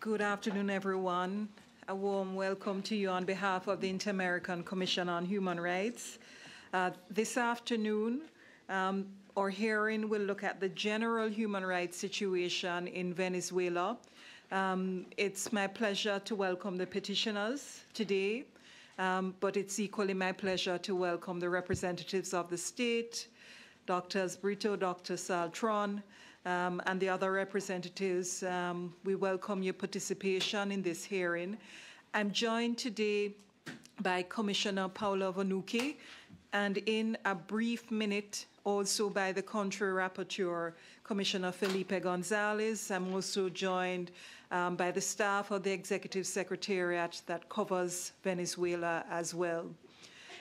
Good afternoon, everyone. A warm welcome to you on behalf of the Inter-American Commission on Human Rights. Uh, this afternoon, um, our hearing will look at the general human rights situation in Venezuela. Um, it's my pleasure to welcome the petitioners today, um, but it's equally my pleasure to welcome the representatives of the state, Drs. Brito, Dr. Saltron, um, and the other representatives. Um, we welcome your participation in this hearing. I'm joined today by Commissioner Paolo Vanucci and in a brief minute also by the country rapporteur, Commissioner Felipe Gonzalez. I'm also joined um, by the staff of the Executive Secretariat that covers Venezuela as well.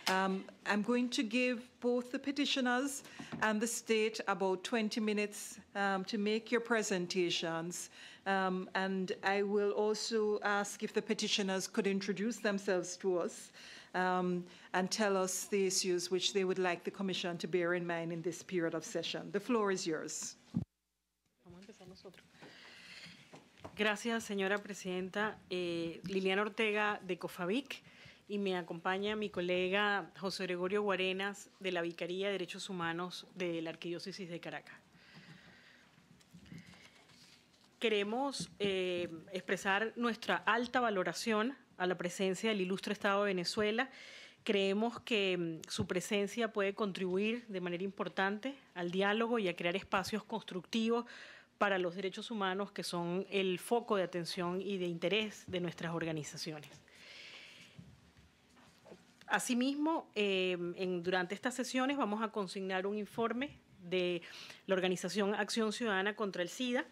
Um, I'm going to give both the petitioners and the state about 20 minutes um, to make your presentations. Um, and I will also ask if the petitioners could introduce themselves to us um, and tell us the issues which they would like the Commission to bear in mind in this period of session. The floor is yours. Gracias, señora presidenta. Eh, Liliana Ortega de COFAVIC. y me acompaña mi colega José Gregorio Guarenas de la Vicaría de Derechos Humanos de la Arquidiócesis de Caracas. Queremos eh, expresar nuestra alta valoración a la presencia del ilustre Estado de Venezuela. Creemos que mm, su presencia puede contribuir de manera importante al diálogo y a crear espacios constructivos para los derechos humanos que son el foco de atención y de interés de nuestras organizaciones. Asimismo, em, durante estas sesiones vamos a consignar un informe de la Organización Acción Ciudadana contra el SIDA,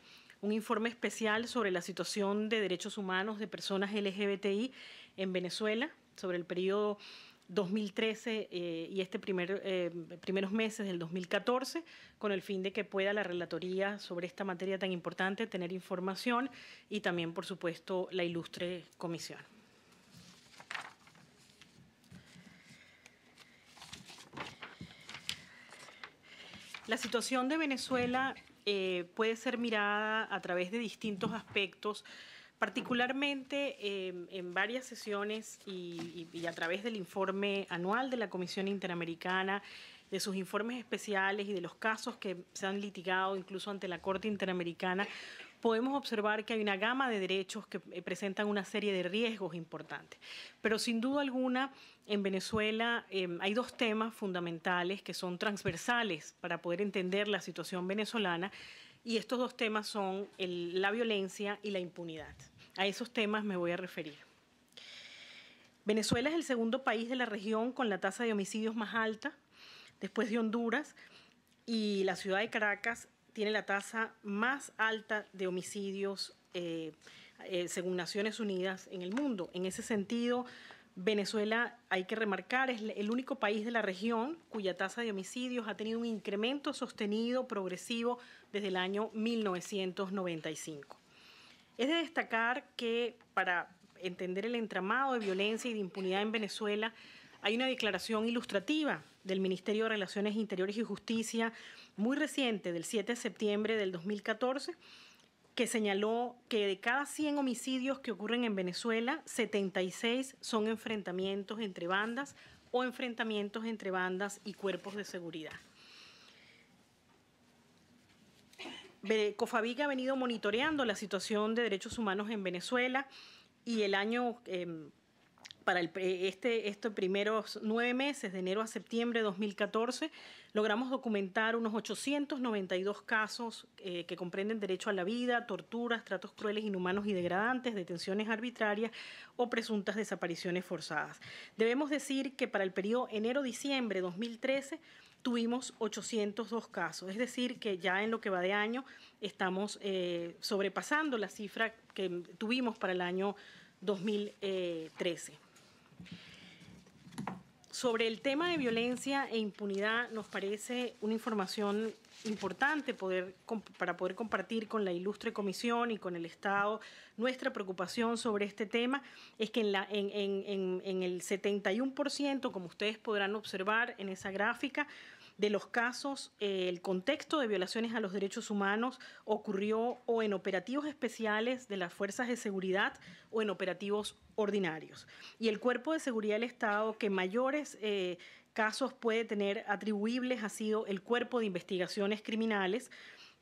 un informe especial sobre la situación de derechos humanos de personas LGBTI en Venezuela, sobre el periodo 2013 eh, y este primer, em, primeros meses del 2014, con el fin de que pueda la relatoría sobre esta materia tan importante tener información y también, por supuesto, la ilustre comisión. La situación de Venezuela eh, puede ser mirada a través de distintos aspectos, particularmente em, en varias sesiones y a través del informe anual de la Comisión Interamericana, de sus informes especiales y de los casos que se han litigado incluso ante la Corte Interamericana, podemos observar que hay una gama de derechos que eh, presentan una serie de riesgos importantes. Pero sin duda alguna, en Venezuela em, hay dos temas fundamentales que son transversales para poder entender la situación venezolana y estos dos temas son la violencia y la impunidad. A esos temas me voy a referir. Venezuela es el segundo país de la región con la tasa de homicidios más alta, después de Honduras, y la ciudad de Caracas tiene la tasa más alta de homicidios eh, eh, según Naciones Unidas en el mundo. En ese sentido, Venezuela, hay que remarcar, es el único país de la región cuya tasa de homicidios ha tenido un incremento sostenido, progresivo, desde el año 1995. Es de destacar que para entender el entramado de violencia y de impunidad en Venezuela, hay una declaración ilustrativa del Ministerio de Relaciones Interiores y Justicia muy reciente, del 7 de septiembre del 2014, que señaló que de cada 100 homicidios que ocurren en Venezuela, 76 son enfrentamientos entre bandas o enfrentamientos entre bandas y cuerpos de seguridad. COFAVIC ha venido monitoreando la situación de derechos humanos en Venezuela y el año em, para eh, este, estos primeros nueve meses, de enero a septiembre de 2014, logramos documentar unos 892 casos eh, que comprenden derecho a la vida, torturas, tratos crueles, inhumanos y degradantes, detenciones arbitrarias o presuntas desapariciones forzadas. Debemos decir que para el periodo enero-diciembre de 2013, tuvimos 802 casos, es decir, que ya en lo que va de año estamos eh, sobrepasando la cifra que tuvimos para el año 2013. Sobre el tema de violencia e impunidad, nos parece una información importante poder, para poder compartir con la ilustre comisión y con el Estado nuestra preocupación sobre este tema es que en, en el 71%, como ustedes podrán observar en esa gráfica, de los casos, eh, el contexto de violaciones a los derechos humanos ocurrió o en operativos especiales de las fuerzas de seguridad o en operativos ordinarios. Y el cuerpo de seguridad del Estado que mayores eh, casos puede tener atribuibles ha sido el cuerpo de investigaciones criminales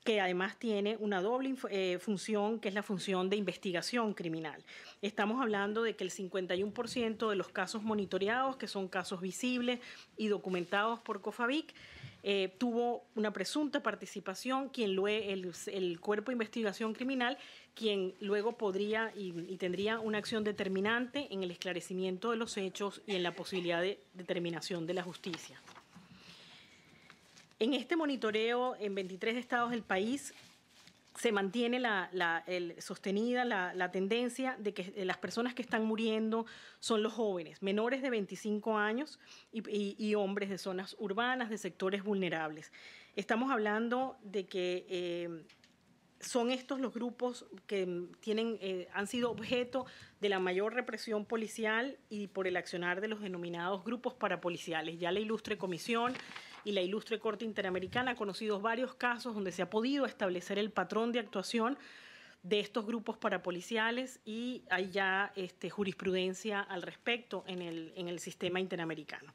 que además tiene una doble eh, función, que es la función de investigación criminal. Estamos hablando de que el 51% de los casos monitoreados, que son casos visibles y documentados por COFAVIC, eh, tuvo una presunta participación, quien el, cuerpo de investigación criminal, quien luego podría y, tendría una acción determinante en el esclarecimiento de los hechos y en la posibilidad de determinación de la justicia. En este monitoreo en 23 estados del país se mantiene la, sostenida la, tendencia de que eh, las personas que están muriendo son los jóvenes, menores de 25 años y, hombres de zonas urbanas, de sectores vulnerables. Estamos hablando de que eh, son estos los grupos que tienen, eh, han sido objeto de la mayor represión policial y por el accionar de los denominados grupos parapoliciales. Ya la ilustre comisión y la ilustre Corte Interamericana, ha conocido varios casos donde se ha podido establecer el patrón de actuación de estos grupos parapoliciales y hay ya este, jurisprudencia al respecto en el, sistema interamericano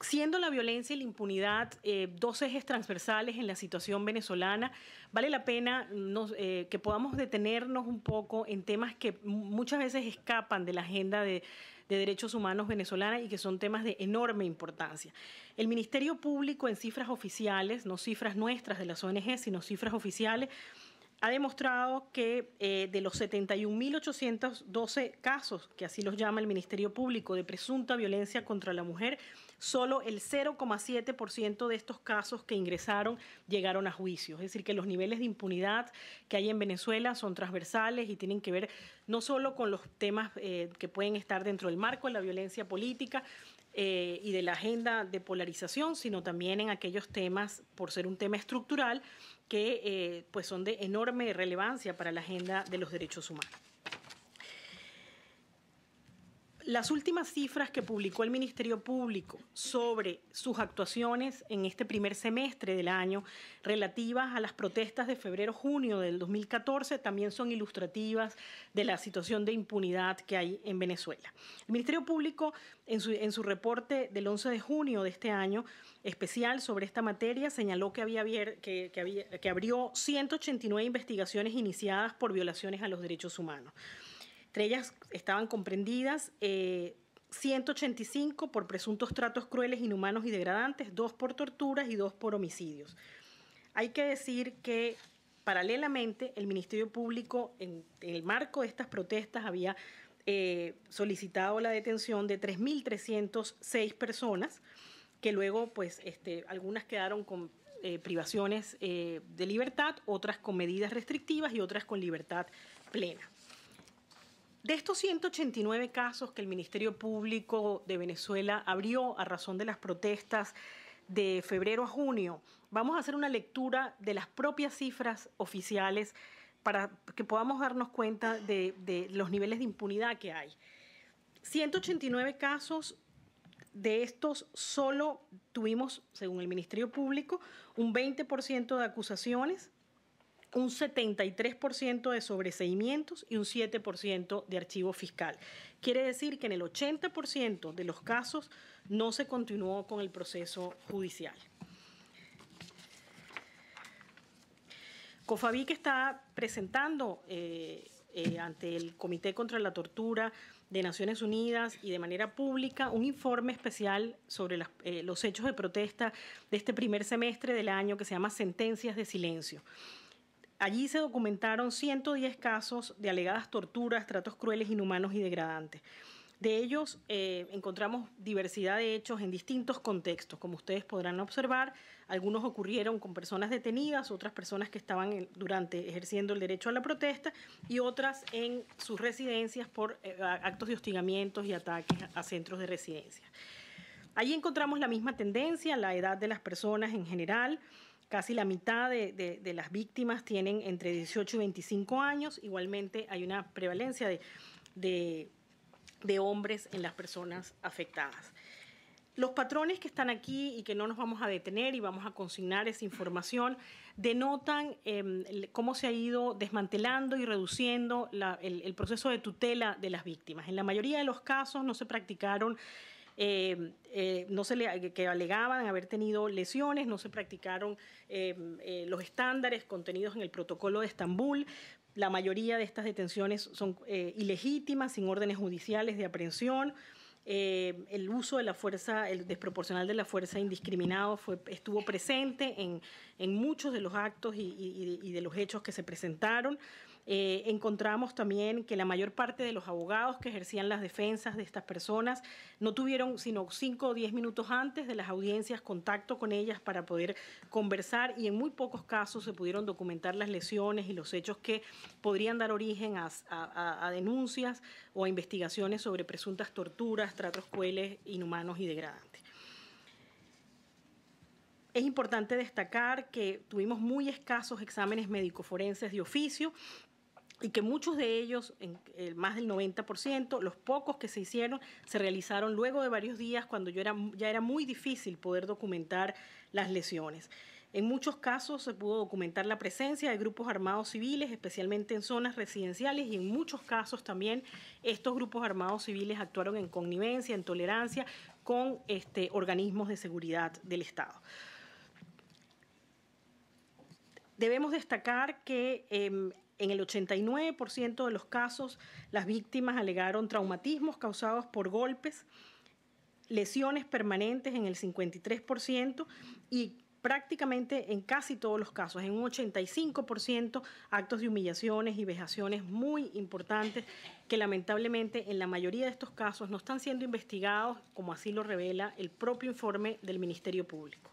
siendo la violencia y la impunidad eh, dos ejes transversales en la situación venezolana, vale la pena eh, que podamos detenernos un poco en temas que muchas veces escapan de la agenda de, de Derechos Humanos venezolana y que son temas de enorme importancia. El Ministerio Público en cifras oficiales, no cifras nuestras de las ONG, sino cifras oficiales, ha demostrado que eh, de los 71.812 casos, que así los llama el Ministerio Público, de presunta violencia contra la mujer, solo el 0,7% de estos casos que ingresaron llegaron a juicio. Es decir, que los niveles de impunidad que hay en Venezuela son transversales y tienen que ver no solo con los temas eh, que pueden estar dentro del marco de la violencia política, eh, y de la agenda de polarización, sino también en aquellos temas, por ser un tema estructural, que eh, pues son de enorme relevancia para la agenda de los derechos humanos las últimas cifras que publicó el Ministerio Público sobre sus actuaciones en este primer semestre del año relativas a las protestas de febrero-junio del 2014 también son ilustrativas de la situación de impunidad que hay en Venezuela. El Ministerio Público en su, reporte del 11 de junio de este año especial sobre esta materia señaló que, había, que, que abrió 189 investigaciones iniciadas por violaciones a los derechos humanos. Entre ellas estaban comprendidas 185 eh, por presuntos tratos crueles, inhumanos y degradantes, dos por torturas y dos por homicidios. Hay que decir que paralelamente el Ministerio Público, en, el marco de estas protestas, había eh, solicitado la detención de 3.306 personas, que luego, pues, este, algunas quedaron con eh, privaciones de libertad, otras con medidas restrictivas y otras con libertad plena. De estos 189 casos que el Ministerio Público de Venezuela abrió a razón de las protestas de febrero a junio, vamos a hacer una lectura de las propias cifras oficiales para que podamos darnos cuenta de, los niveles de impunidad que hay. 189 casos, de estos solo tuvimos, según el Ministerio Público, un 20% de acusaciones, un 73% de sobreseimientos y un 7% de archivo fiscal. Quiere decir que en el 80% de los casos no se continuó con el proceso judicial. COFAVIC está presentando eh, eh, ante el Comité contra la Tortura de Naciones Unidas y de manera pública un informe especial sobre eh, los hechos de protesta de este primer semestre del año que se llama Sentencias de Silencio. Allí se documentaron 110 casos de alegadas torturas, tratos crueles, inhumanos y degradantes. De ellos eh, encontramos diversidad de hechos en distintos contextos, como ustedes podrán observar. Algunos ocurrieron con personas detenidas, otras personas que estaban durante ejerciendo el derecho a la protesta y otras en sus residencias por eh, actos de hostigamientos y ataques a, a centros de residencia. Allí encontramos la misma tendencia, la edad de las personas en general, Casi la mitad de, las víctimas tienen entre 18 y 25 años. Igualmente hay una prevalencia de, de, hombres en las personas afectadas. Los patrones que están aquí y que no nos vamos a detener y vamos a consignar esa información denotan em, cómo se ha ido desmantelando y reduciendo el proceso de tutela de las víctimas. En la mayoría de los casos no se practicaron Em, eh, no se le, que alegaban haber tenido lesiones, no se practicaron em, eh, los estándares contenidos en el protocolo de Estambul. La mayoría de estas detenciones son eh, ilegítimas, sin órdenes judiciales de aprehensión. el uso de la fuerza, el desproporcional de la fuerza indiscriminado fue, estuvo presente en en muchos de los actos y, de los hechos que se presentaron. Eh, encontramos también que la mayor parte de los abogados que ejercían las defensas de estas personas no tuvieron sino cinco o diez minutos antes de las audiencias contacto con ellas para poder conversar y en muy pocos casos se pudieron documentar las lesiones y los hechos que podrían dar origen a, denuncias o a investigaciones sobre presuntas torturas, tratos crueles, inhumanos y degradantes es importante destacar que tuvimos muy escasos exámenes médico-forenses de oficio y que muchos de ellos, eh, más del 90%, los pocos que se hicieron, se realizaron luego de varios días cuando ya era muy difícil poder documentar las lesiones. En muchos casos se pudo documentar la presencia de grupos armados civiles, especialmente en zonas residenciales, y en muchos casos también estos grupos armados civiles actuaron en connivencia, en tolerancia con este, organismos de seguridad del Estado. Debemos destacar que em, en el 89% de los casos las víctimas alegaron traumatismos causados por golpes, lesiones permanentes en el 53% y prácticamente en casi todos los casos, en un 85%, actos de humillaciones y vejaciones muy importantes que lamentablemente en la mayoría de estos casos no están siendo investigados, como así lo revela el propio informe del Ministerio Público.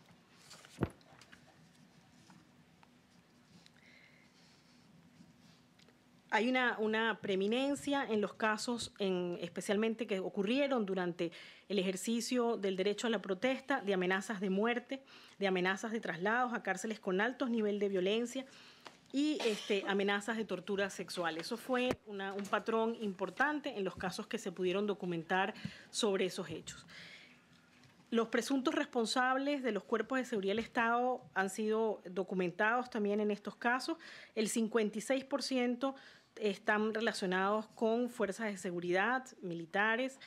hay una, preeminencia en los casos, especialmente que ocurrieron durante el ejercicio del derecho a la protesta, de amenazas de muerte, de amenazas de traslados a cárceles con altos niveles de violencia y este, amenazas de tortura sexual. Eso fue un patrón importante en los casos que se pudieron documentar sobre esos hechos. Los presuntos responsables de los cuerpos de seguridad del Estado han sido documentados también en estos casos. El 56% están relacionados con fuerzas de seguridad, militares,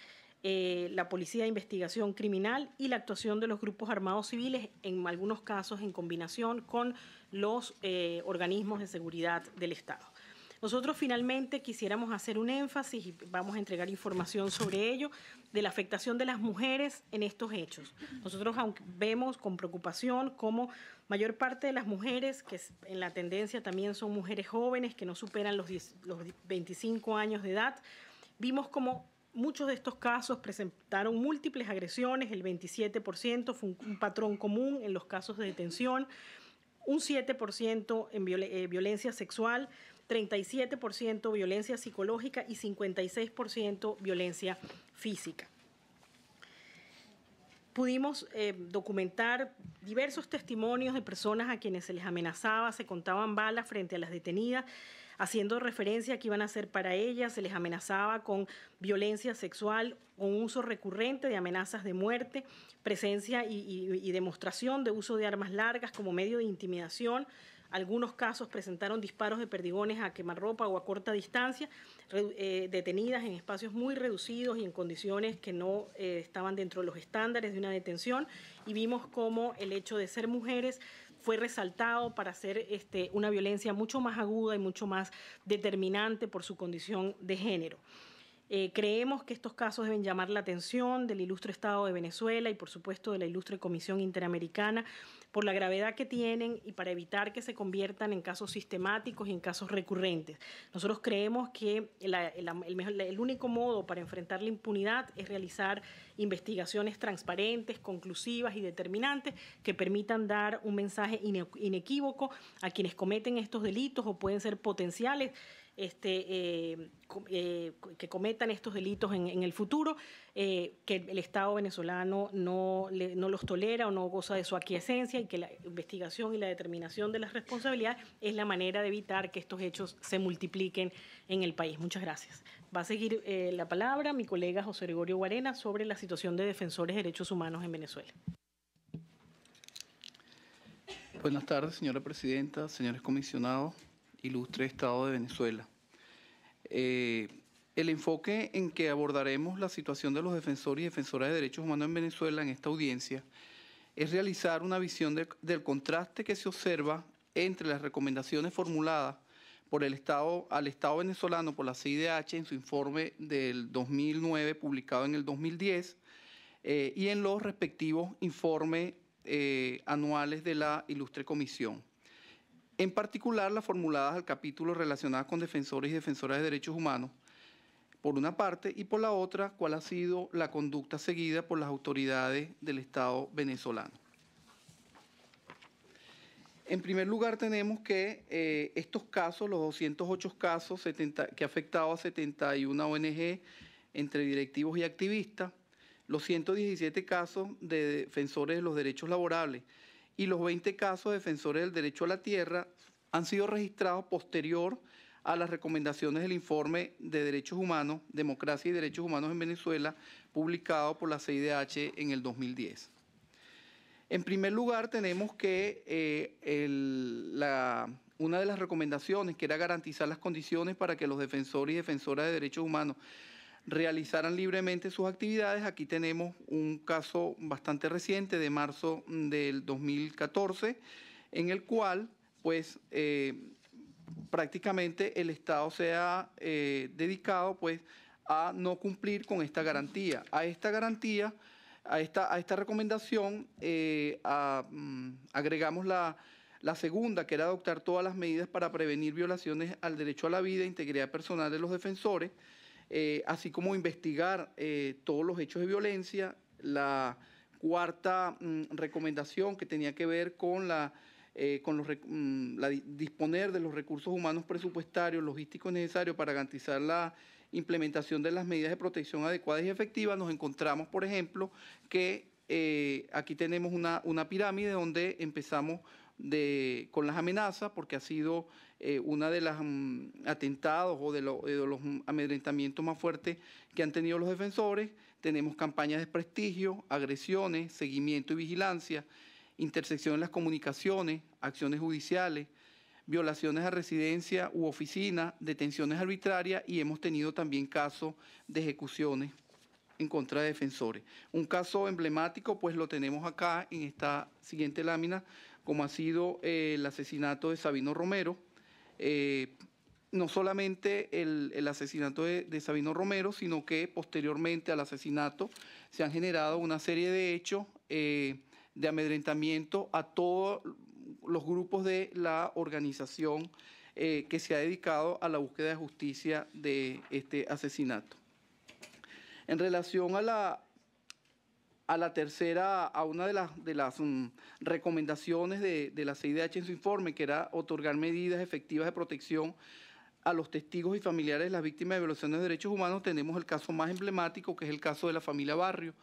eh, la policía de investigación criminal y la actuación de los grupos armados civiles, en algunos casos en combinación con los eh, organismos de seguridad del Estado. Nosotros finalmente quisiéramos hacer un énfasis y vamos a entregar información sobre ello, de la afectación de las mujeres en estos hechos. Nosotros aunque vemos con preocupación cómo mayor parte de las mujeres, que en la tendencia también son mujeres jóvenes que no superan los, 25 años de edad, vimos como muchos de estos casos presentaron múltiples agresiones, el 27% fue un, patrón común en los casos de detención, un 7% en eh, violencia sexual, 37% violencia psicológica y 56% violencia física. Pudimos eh, documentar diversos testimonios de personas a quienes se les amenazaba, se contaban balas frente a las detenidas, haciendo referencia a que iban a hacer para ellas, se les amenazaba con violencia sexual, con uso recurrente de amenazas de muerte, presencia y, y demostración de uso de armas largas como medio de intimidación, algunos casos presentaron disparos de perdigones a quemarropa o a corta distancia, eh, detenidas en espacios muy reducidos y en condiciones que no eh, estaban dentro de los estándares de una detención. Y vimos cómo el hecho de ser mujeres fue resaltado para hacer este, una violencia mucho más aguda y mucho más determinante por su condición de género. Eh, creemos que estos casos deben llamar la atención del ilustre Estado de Venezuela y por supuesto de la ilustre Comisión Interamericana por la gravedad que tienen y para evitar que se conviertan en casos sistemáticos y en casos recurrentes. Nosotros creemos que el, el único modo para enfrentar la impunidad es realizar investigaciones transparentes, conclusivas y determinantes que permitan dar un mensaje inequívoco a quienes cometen estos delitos o pueden ser potenciales este, eh, eh, que cometan estos delitos en, el futuro, eh, que el Estado venezolano no, no los tolera o no goza de su aquiescencia y que la investigación y la determinación de las responsabilidades es la manera de evitar que estos hechos se multipliquen en el país. Muchas gracias. Va a seguir la palabra mi colega José Gregorio Guarena sobre la situación de defensores de derechos humanos en Venezuela. Buenas tardes, señora presidenta, señores comisionados ilustre Estado de Venezuela. Eh, el enfoque en que abordaremos la situación de los defensores y defensoras de derechos humanos en Venezuela en esta audiencia es realizar una visión del contraste que se observa entre las recomendaciones formuladas por el Estado, al Estado venezolano por la CIDH en su informe del 2009 publicado en el 2010 eh, y en los respectivos informes eh, anuales de la ilustre comisión en particular las formuladas al capítulo relacionadas con defensores y defensoras de derechos humanos, por una parte, y por la otra, cuál ha sido la conducta seguida por las autoridades del Estado venezolano. En primer lugar, tenemos que eh, estos casos, los 208 casos que ha afectado a 71 ONG entre directivos y activistas, los 117 casos de defensores de los derechos laborales, y los 20 casos de defensores del derecho a la tierra han sido registrados posterior a las recomendaciones del informe de Derechos Humanos, Democracia y Derechos Humanos en Venezuela, publicado por la CIDH en el 2010. En primer lugar, tenemos que eh, una de las recomendaciones, que era garantizar las condiciones para que los defensores y defensoras de derechos humanos realizaran libremente sus actividades. Aquí tenemos un caso bastante reciente de marzo del 2014, en el cual pues eh, prácticamente el Estado se ha eh, dedicado pues a no cumplir con esta garantía. A esta garantía, a esta, a esta recomendación, eh, mm, agregamos la segunda, que era adoptar todas las medidas para prevenir violaciones al derecho a la vida e integridad personal de los defensores. Eh, así como investigar eh, todos los hechos de violencia. La cuarta mm, recomendación que tenía que ver con la... Eh, los, mm, disponer de los recursos humanos presupuestarios, logísticos necesarios para garantizar la implementación de las medidas de protección adecuadas y efectivas, nos encontramos, por ejemplo, que aquí tenemos una, pirámide donde empezamos con las amenazas, porque ha sido eh, uno de los mm, atentados o de, los amedrentamientos más fuertes que han tenido los defensores. Tenemos campañas de prestigio, agresiones, seguimiento y vigilancia, intersección en las comunicaciones, acciones judiciales, violaciones a residencia u oficina, detenciones arbitrarias y hemos tenido también casos de ejecuciones en contra de defensores. Un caso emblemático, pues lo tenemos acá en esta siguiente lámina, como ha sido eh, el asesinato de Sabino Romero, eh, no solamente el, asesinato de, Sabino Romero, sino que posteriormente al asesinato se han generado una serie de hechos eh, de amedrentamiento a todos los grupos de la organización eh, que se ha dedicado a la búsqueda de justicia de este asesinato. En relación a la, a la tercera, a una de las, de las mm, recomendaciones de, la CIDH en su informe, que era otorgar medidas efectivas de protección a los testigos y familiares de las víctimas de violaciones de derechos humanos, tenemos el caso más emblemático, que es el caso de la familia Barrio,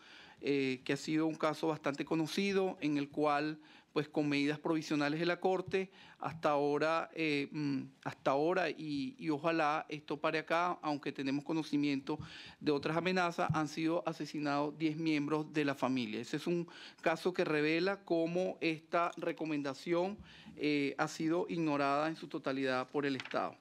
eh, que ha sido un caso bastante conocido, en el cual pues con medidas provisionales de la Corte. Hasta ahora, eh, mm, hasta ahora y, ojalá esto pare acá, aunque tenemos conocimiento de otras amenazas, han sido asesinados 10 miembros de la familia. Ese es un caso que revela cómo esta recomendación eh, ha sido ignorada en su totalidad por el Estado.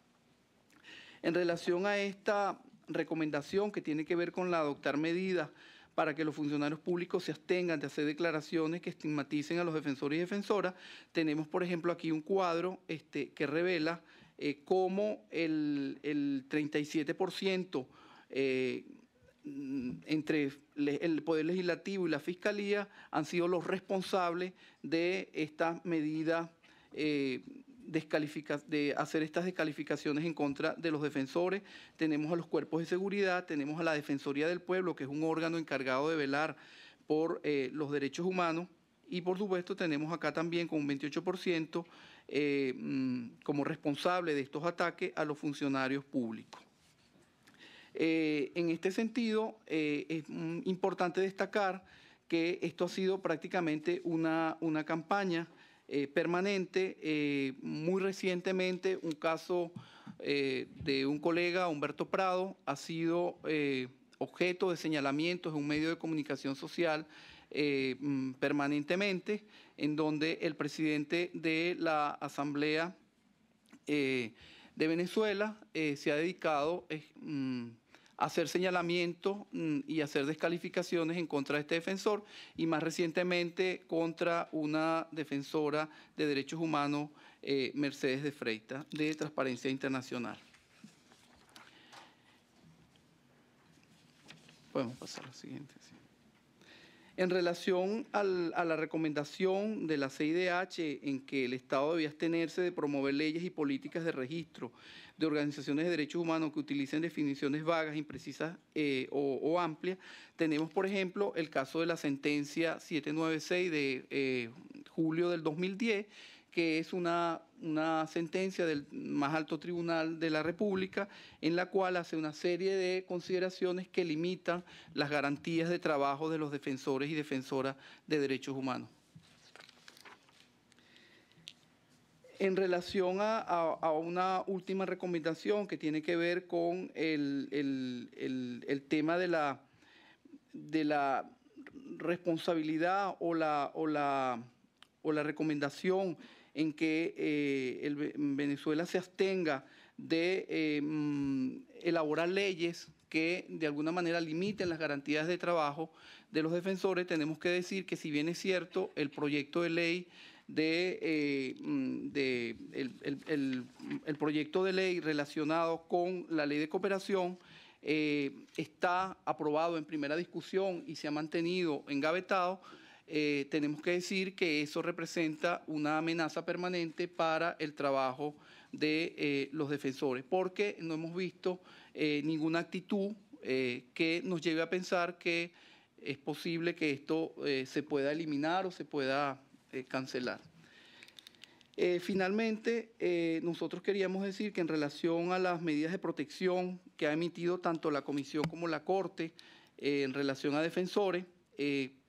En relación a esta recomendación que tiene que ver con la adoptar medidas para que los funcionarios públicos se abstengan de hacer declaraciones que estigmaticen a los defensores y defensoras. Tenemos, por ejemplo, aquí un cuadro este, que revela eh, cómo el, 37% eh, entre el Poder Legislativo y la Fiscalía han sido los responsables de esta medida eh, de hacer estas descalificaciones en contra de los defensores. Tenemos a los cuerpos de seguridad, tenemos a la Defensoría del Pueblo, que es un órgano encargado de velar por eh, los derechos humanos. Y por supuesto tenemos acá también con un 28% eh, mm, como responsable de estos ataques a los funcionarios públicos. Eh, en este sentido, es mm, importante destacar que esto ha sido prácticamente una, una campaña eh, permanente. Eh, muy recientemente, un caso eh, de un colega, Humberto Prado, ha sido objeto de señalamientos en un medio de comunicación social mm, permanentemente, en donde el presidente de la Asamblea de Venezuela se ha dedicado... Mm, hacer señalamientos mm, y hacer descalificaciones en contra de este defensor y más recientemente contra una defensora de derechos humanos, eh, Mercedes de Freitas, de Transparencia Internacional. Podemos pasar a siguiente. En relación a la recomendación de la CIDH en que el Estado debía abstenerse de promover leyes y políticas de registro de organizaciones de derechos humanos que utilicen definiciones vagas, imprecisas eh, o, amplias. Tenemos, por ejemplo, el caso de la sentencia 796 de eh, julio del 2010, que es una, sentencia del más alto tribunal de la República, en la cual hace una serie de consideraciones que limitan las garantías de trabajo de los defensores y defensoras de derechos humanos. En relación a, una última recomendación que tiene que ver con el, tema de la, responsabilidad o la, recomendación en que eh, Venezuela se abstenga de eh, mm, elaborar leyes que de alguna manera limiten las garantías de trabajo de los defensores, tenemos que decir que si bien es cierto, el proyecto de ley de, eh, mm, el, proyecto de ley relacionado con la ley de cooperación eh, está aprobado en primera discusión y se ha mantenido engavetado, eh, tenemos que decir que eso representa una amenaza permanente para el trabajo de los defensores, porque no hemos visto ninguna actitud que nos lleve a pensar que es posible que esto se pueda eliminar o se pueda eh, cancelar. Eh, finalmente, eh, nosotros queríamos decir que en relación a las medidas de protección que ha emitido tanto la Comisión como la Corte en relación a defensores,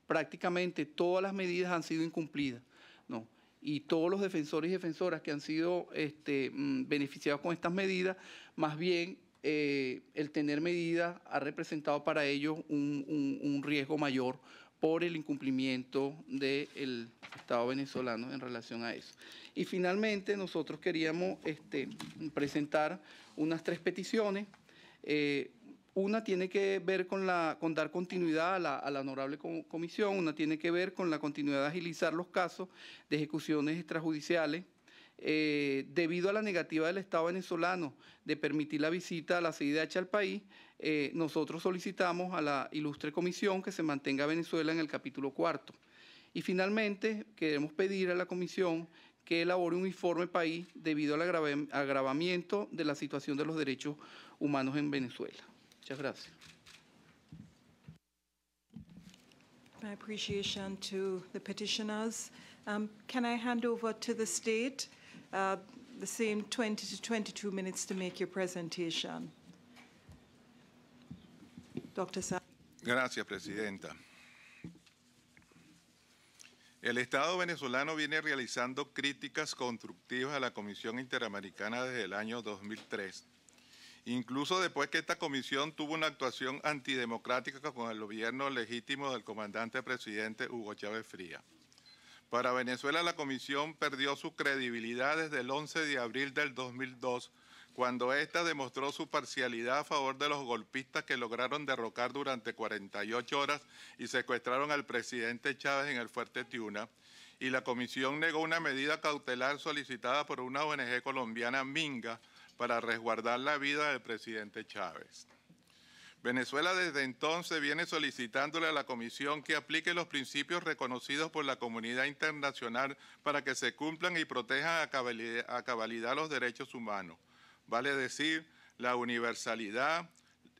prácticamente todas las medidas han sido incumplidas. ¿no? Y todos los defensores y defensoras que han sido este, mm, beneficiados con estas medidas, más bien el tener medidas ha representado para ellos un, un riesgo mayor por el incumplimiento del Estado venezolano en relación a eso. Y finalmente nosotros queríamos este, presentar unas tres peticiones. Eh, una tiene que ver con, dar continuidad a la, honorable comisión, una tiene que ver con la continuidad de agilizar los casos de ejecuciones extrajudiciales. Eh, debido a la negativa del Estado venezolano de permitir la visita a la CIDH al país, eh, nosotros solicitamos a la ilustre comisión que se mantenga Venezuela en el capítulo cuarto. Y finalmente, queremos pedir a la comisión que elabore un informe país debido al agravamiento de la situación de los derechos humanos en Venezuela. Muchas gracias. My appreciation to the petitioners. Um, can I hand over to the state uh, the same 20 to 22 minutes to make your presentation? Gracias, Presidenta. El Estado venezolano viene realizando críticas constructivas a la Comisión Interamericana desde el año 2003, incluso después que esta comisión tuvo una actuación antidemocrática con el gobierno legítimo del comandante presidente Hugo Chávez Fría. Para Venezuela la comisión perdió su credibilidad desde el 11 de abril del 2002 cuando ésta demostró su parcialidad a favor de los golpistas que lograron derrocar durante 48 horas y secuestraron al presidente Chávez en el Fuerte Tiuna, y la comisión negó una medida cautelar solicitada por una ONG colombiana Minga para resguardar la vida del presidente Chávez. Venezuela desde entonces viene solicitándole a la Comisión que aplique los principios reconocidos por la comunidad internacional para que se cumplan y protejan a cabalidad, a cabalidad los derechos humanos vale decir, la universalidad,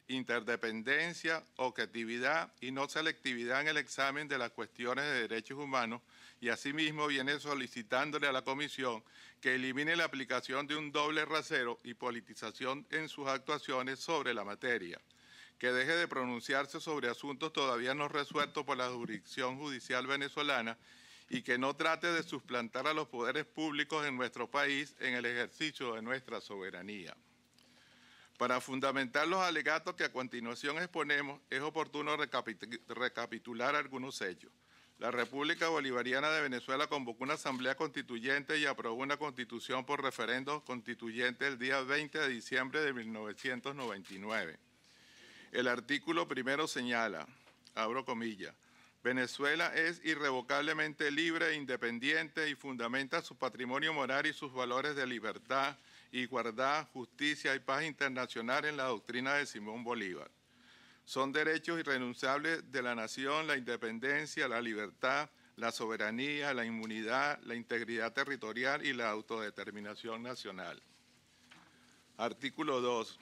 interdependencia, objetividad y no selectividad en el examen de las cuestiones de derechos humanos y asimismo viene solicitándole a la Comisión que elimine la aplicación de un doble rasero y politización en sus actuaciones sobre la materia, que deje de pronunciarse sobre asuntos todavía no resueltos por la jurisdicción judicial venezolana y que no trate de suplantar a los poderes públicos en nuestro país en el ejercicio de nuestra soberanía. Para fundamentar los alegatos que a continuación exponemos, es oportuno recapitular algunos hechos. La República Bolivariana de Venezuela convocó una asamblea constituyente y aprobó una constitución por referendo constituyente el día 20 de diciembre de 1999. El artículo primero señala, abro comillas, Venezuela es irrevocablemente libre, independiente y fundamenta su patrimonio moral y sus valores de libertad, igualdad, justicia y paz internacional en la doctrina de Simón Bolívar. Son derechos irrenunciables de la nación la independencia, la libertad, la soberanía, la inmunidad, la integridad territorial y la autodeterminación nacional. Artículo 2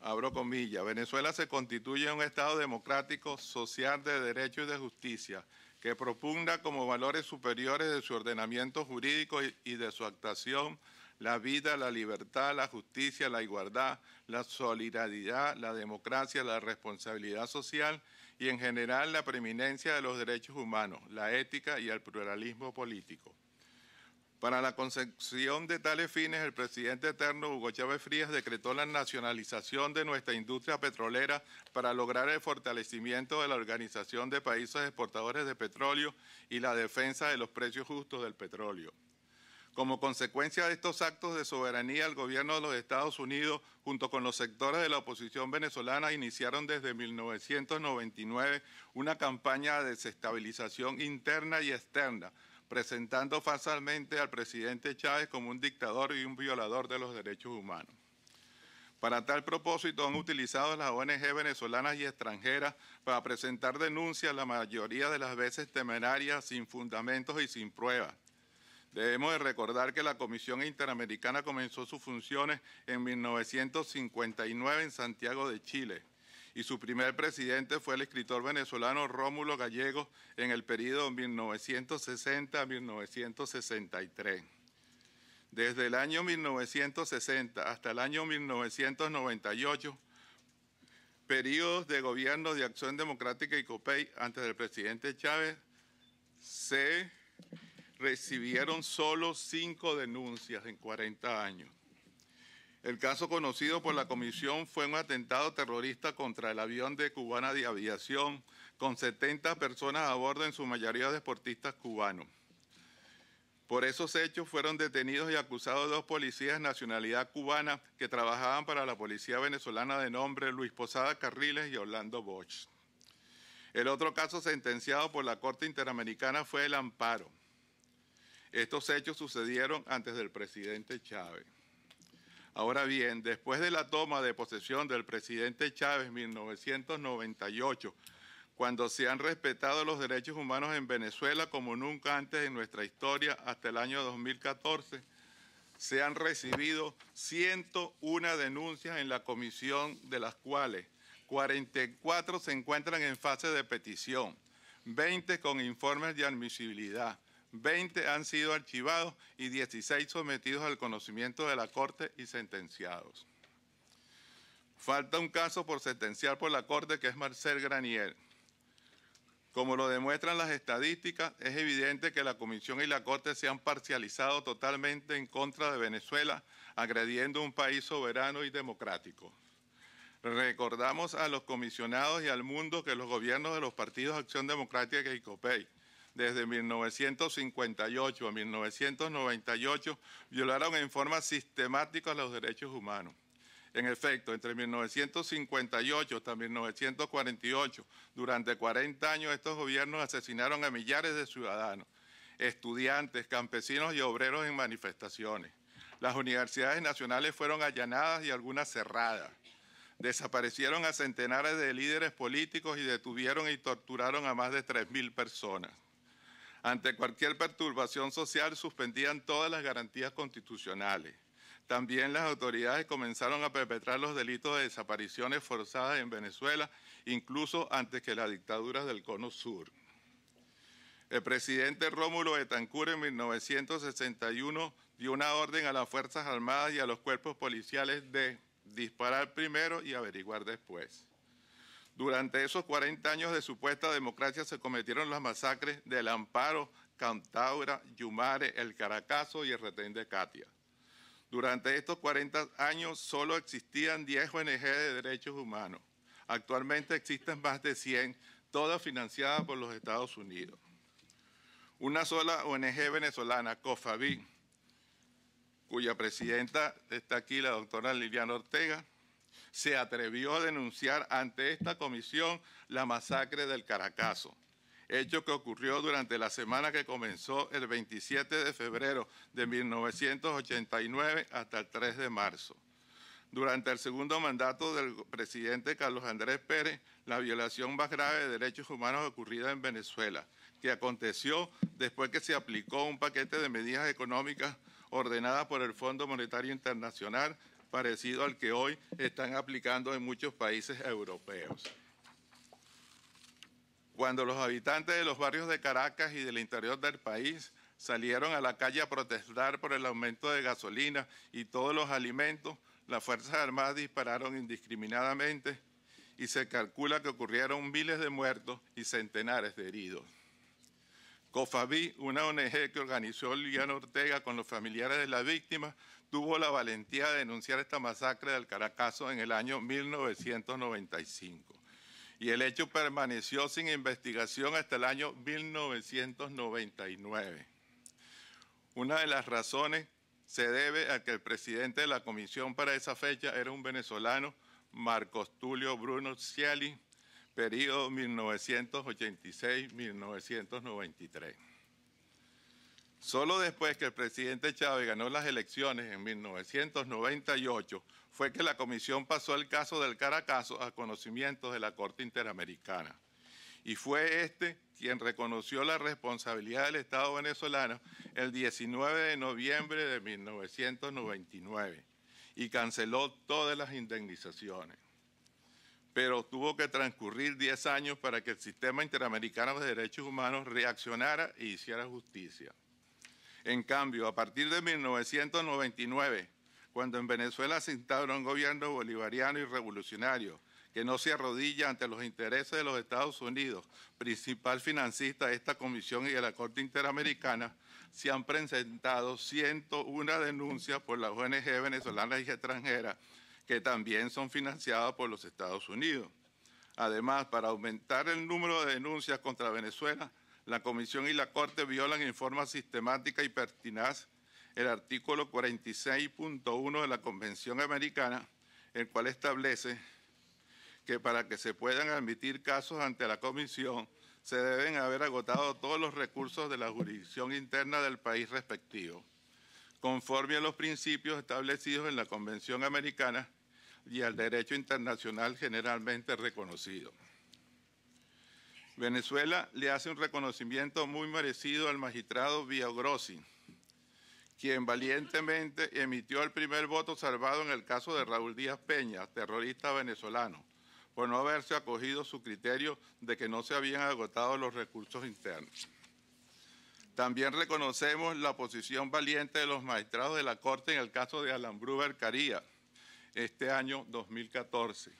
abro comillas, Venezuela se constituye un Estado democrático, social de derecho y de justicia, que propunda como valores superiores de su ordenamiento jurídico y de su actuación la vida, la libertad, la justicia, la igualdad, la solidaridad, la democracia, la responsabilidad social y en general la preeminencia de los derechos humanos, la ética y el pluralismo político. Para la consecución de tales fines, el presidente eterno Hugo Chávez Frías decretó la nacionalización de nuestra industria petrolera para lograr el fortalecimiento de la Organización de Países Exportadores de Petróleo y la defensa de los precios justos del petróleo. Como consecuencia de estos actos de soberanía, el gobierno de los Estados Unidos, junto con los sectores de la oposición venezolana, iniciaron desde 1999 una campaña de desestabilización interna y externa presentando falsamente al presidente Chávez como un dictador y un violador de los derechos humanos. Para tal propósito han utilizado las ONG venezolanas y extranjeras para presentar denuncias la mayoría de las veces temerarias, sin fundamentos y sin pruebas. Debemos recordar que la Comisión Interamericana comenzó sus funciones en 1959 en Santiago de Chile y su primer presidente fue el escritor venezolano Rómulo Gallegos en el periodo 1960-1963. a Desde el año 1960 hasta el año 1998, periodos de gobierno de Acción Democrática y COPEI antes del presidente Chávez, se recibieron solo cinco denuncias en 40 años. El caso conocido por la comisión fue un atentado terrorista contra el avión de Cubana de Aviación con 70 personas a bordo, en su mayoría deportistas cubanos. Por esos hechos fueron detenidos y acusados dos policías de nacionalidad cubana que trabajaban para la policía venezolana de nombre Luis Posada Carriles y Orlando Bosch. El otro caso sentenciado por la Corte Interamericana fue el amparo. Estos hechos sucedieron antes del presidente Chávez. Ahora bien, después de la toma de posesión del presidente Chávez en 1998, cuando se han respetado los derechos humanos en Venezuela como nunca antes en nuestra historia hasta el año 2014, se han recibido 101 denuncias en la comisión, de las cuales 44 se encuentran en fase de petición, 20 con informes de admisibilidad, 20 han sido archivados y 16 sometidos al conocimiento de la Corte y sentenciados. Falta un caso por sentenciar por la Corte que es Marcel Granier. Como lo demuestran las estadísticas, es evidente que la Comisión y la Corte se han parcializado totalmente en contra de Venezuela, agrediendo un país soberano y democrático. Recordamos a los comisionados y al mundo que los gobiernos de los partidos Acción Democrática y COPEI desde 1958 a 1998 violaron en forma sistemática los derechos humanos. En efecto, entre 1958 hasta 1948, durante 40 años estos gobiernos asesinaron a millares de ciudadanos, estudiantes, campesinos y obreros en manifestaciones. Las universidades nacionales fueron allanadas y algunas cerradas. Desaparecieron a centenares de líderes políticos y detuvieron y torturaron a más de 3.000 personas. Ante cualquier perturbación social suspendían todas las garantías constitucionales. También las autoridades comenzaron a perpetrar los delitos de desapariciones forzadas en Venezuela, incluso antes que las dictaduras del Cono Sur. El presidente Rómulo Betancourt en 1961 dio una orden a las Fuerzas Armadas y a los cuerpos policiales de disparar primero y averiguar después. Durante esos 40 años de supuesta democracia se cometieron las masacres del Amparo, Cantaura, Yumare, El Caracazo y el Retén de Katia. Durante estos 40 años solo existían 10 ONG de derechos humanos. Actualmente existen más de 100, todas financiadas por los Estados Unidos. Una sola ONG venezolana, COFABI, cuya presidenta está aquí, la doctora Liliana Ortega, se atrevió a denunciar ante esta comisión la masacre del Caracazo, hecho que ocurrió durante la semana que comenzó el 27 de febrero de 1989 hasta el 3 de marzo. Durante el segundo mandato del presidente Carlos Andrés Pérez, la violación más grave de derechos humanos ocurrida en Venezuela, que aconteció después que se aplicó un paquete de medidas económicas ordenadas por el Fondo Monetario Internacional parecido al que hoy están aplicando en muchos países europeos. Cuando los habitantes de los barrios de Caracas y del interior del país salieron a la calle a protestar por el aumento de gasolina y todos los alimentos, las Fuerzas Armadas dispararon indiscriminadamente y se calcula que ocurrieron miles de muertos y centenares de heridos. COFABI, una ONG que organizó Liliana Ortega con los familiares de las víctimas, tuvo la valentía de denunciar esta masacre del Caracazo en el año 1995. Y el hecho permaneció sin investigación hasta el año 1999. Una de las razones se debe a que el presidente de la comisión para esa fecha era un venezolano, Marcos Tulio Bruno Ciali, periodo 1986-1993. Solo después que el presidente Chávez ganó las elecciones en 1998 fue que la comisión pasó el caso del Caracazo a conocimiento de la Corte Interamericana. Y fue este quien reconoció la responsabilidad del Estado venezolano el 19 de noviembre de 1999 y canceló todas las indemnizaciones pero tuvo que transcurrir 10 años para que el sistema interamericano de derechos humanos reaccionara e hiciera justicia. En cambio, a partir de 1999, cuando en Venezuela se instauró un gobierno bolivariano y revolucionario que no se arrodilla ante los intereses de los Estados Unidos, principal financista de esta comisión y de la Corte Interamericana, se han presentado 101 denuncias por las ONG venezolanas y extranjeras que también son financiados por los Estados Unidos. Además, para aumentar el número de denuncias contra Venezuela, la Comisión y la Corte violan en forma sistemática y pertinaz el artículo 46.1 de la Convención Americana, el cual establece que para que se puedan admitir casos ante la Comisión, se deben haber agotado todos los recursos de la jurisdicción interna del país respectivo. Conforme a los principios establecidos en la Convención Americana, y al derecho internacional generalmente reconocido. Venezuela le hace un reconocimiento muy merecido al magistrado Villagrossi, quien valientemente emitió el primer voto salvado en el caso de Raúl Díaz Peña, terrorista venezolano, por no haberse acogido su criterio de que no se habían agotado los recursos internos. También reconocemos la posición valiente de los magistrados de la Corte en el caso de Alan Bruber Carías este año 2014,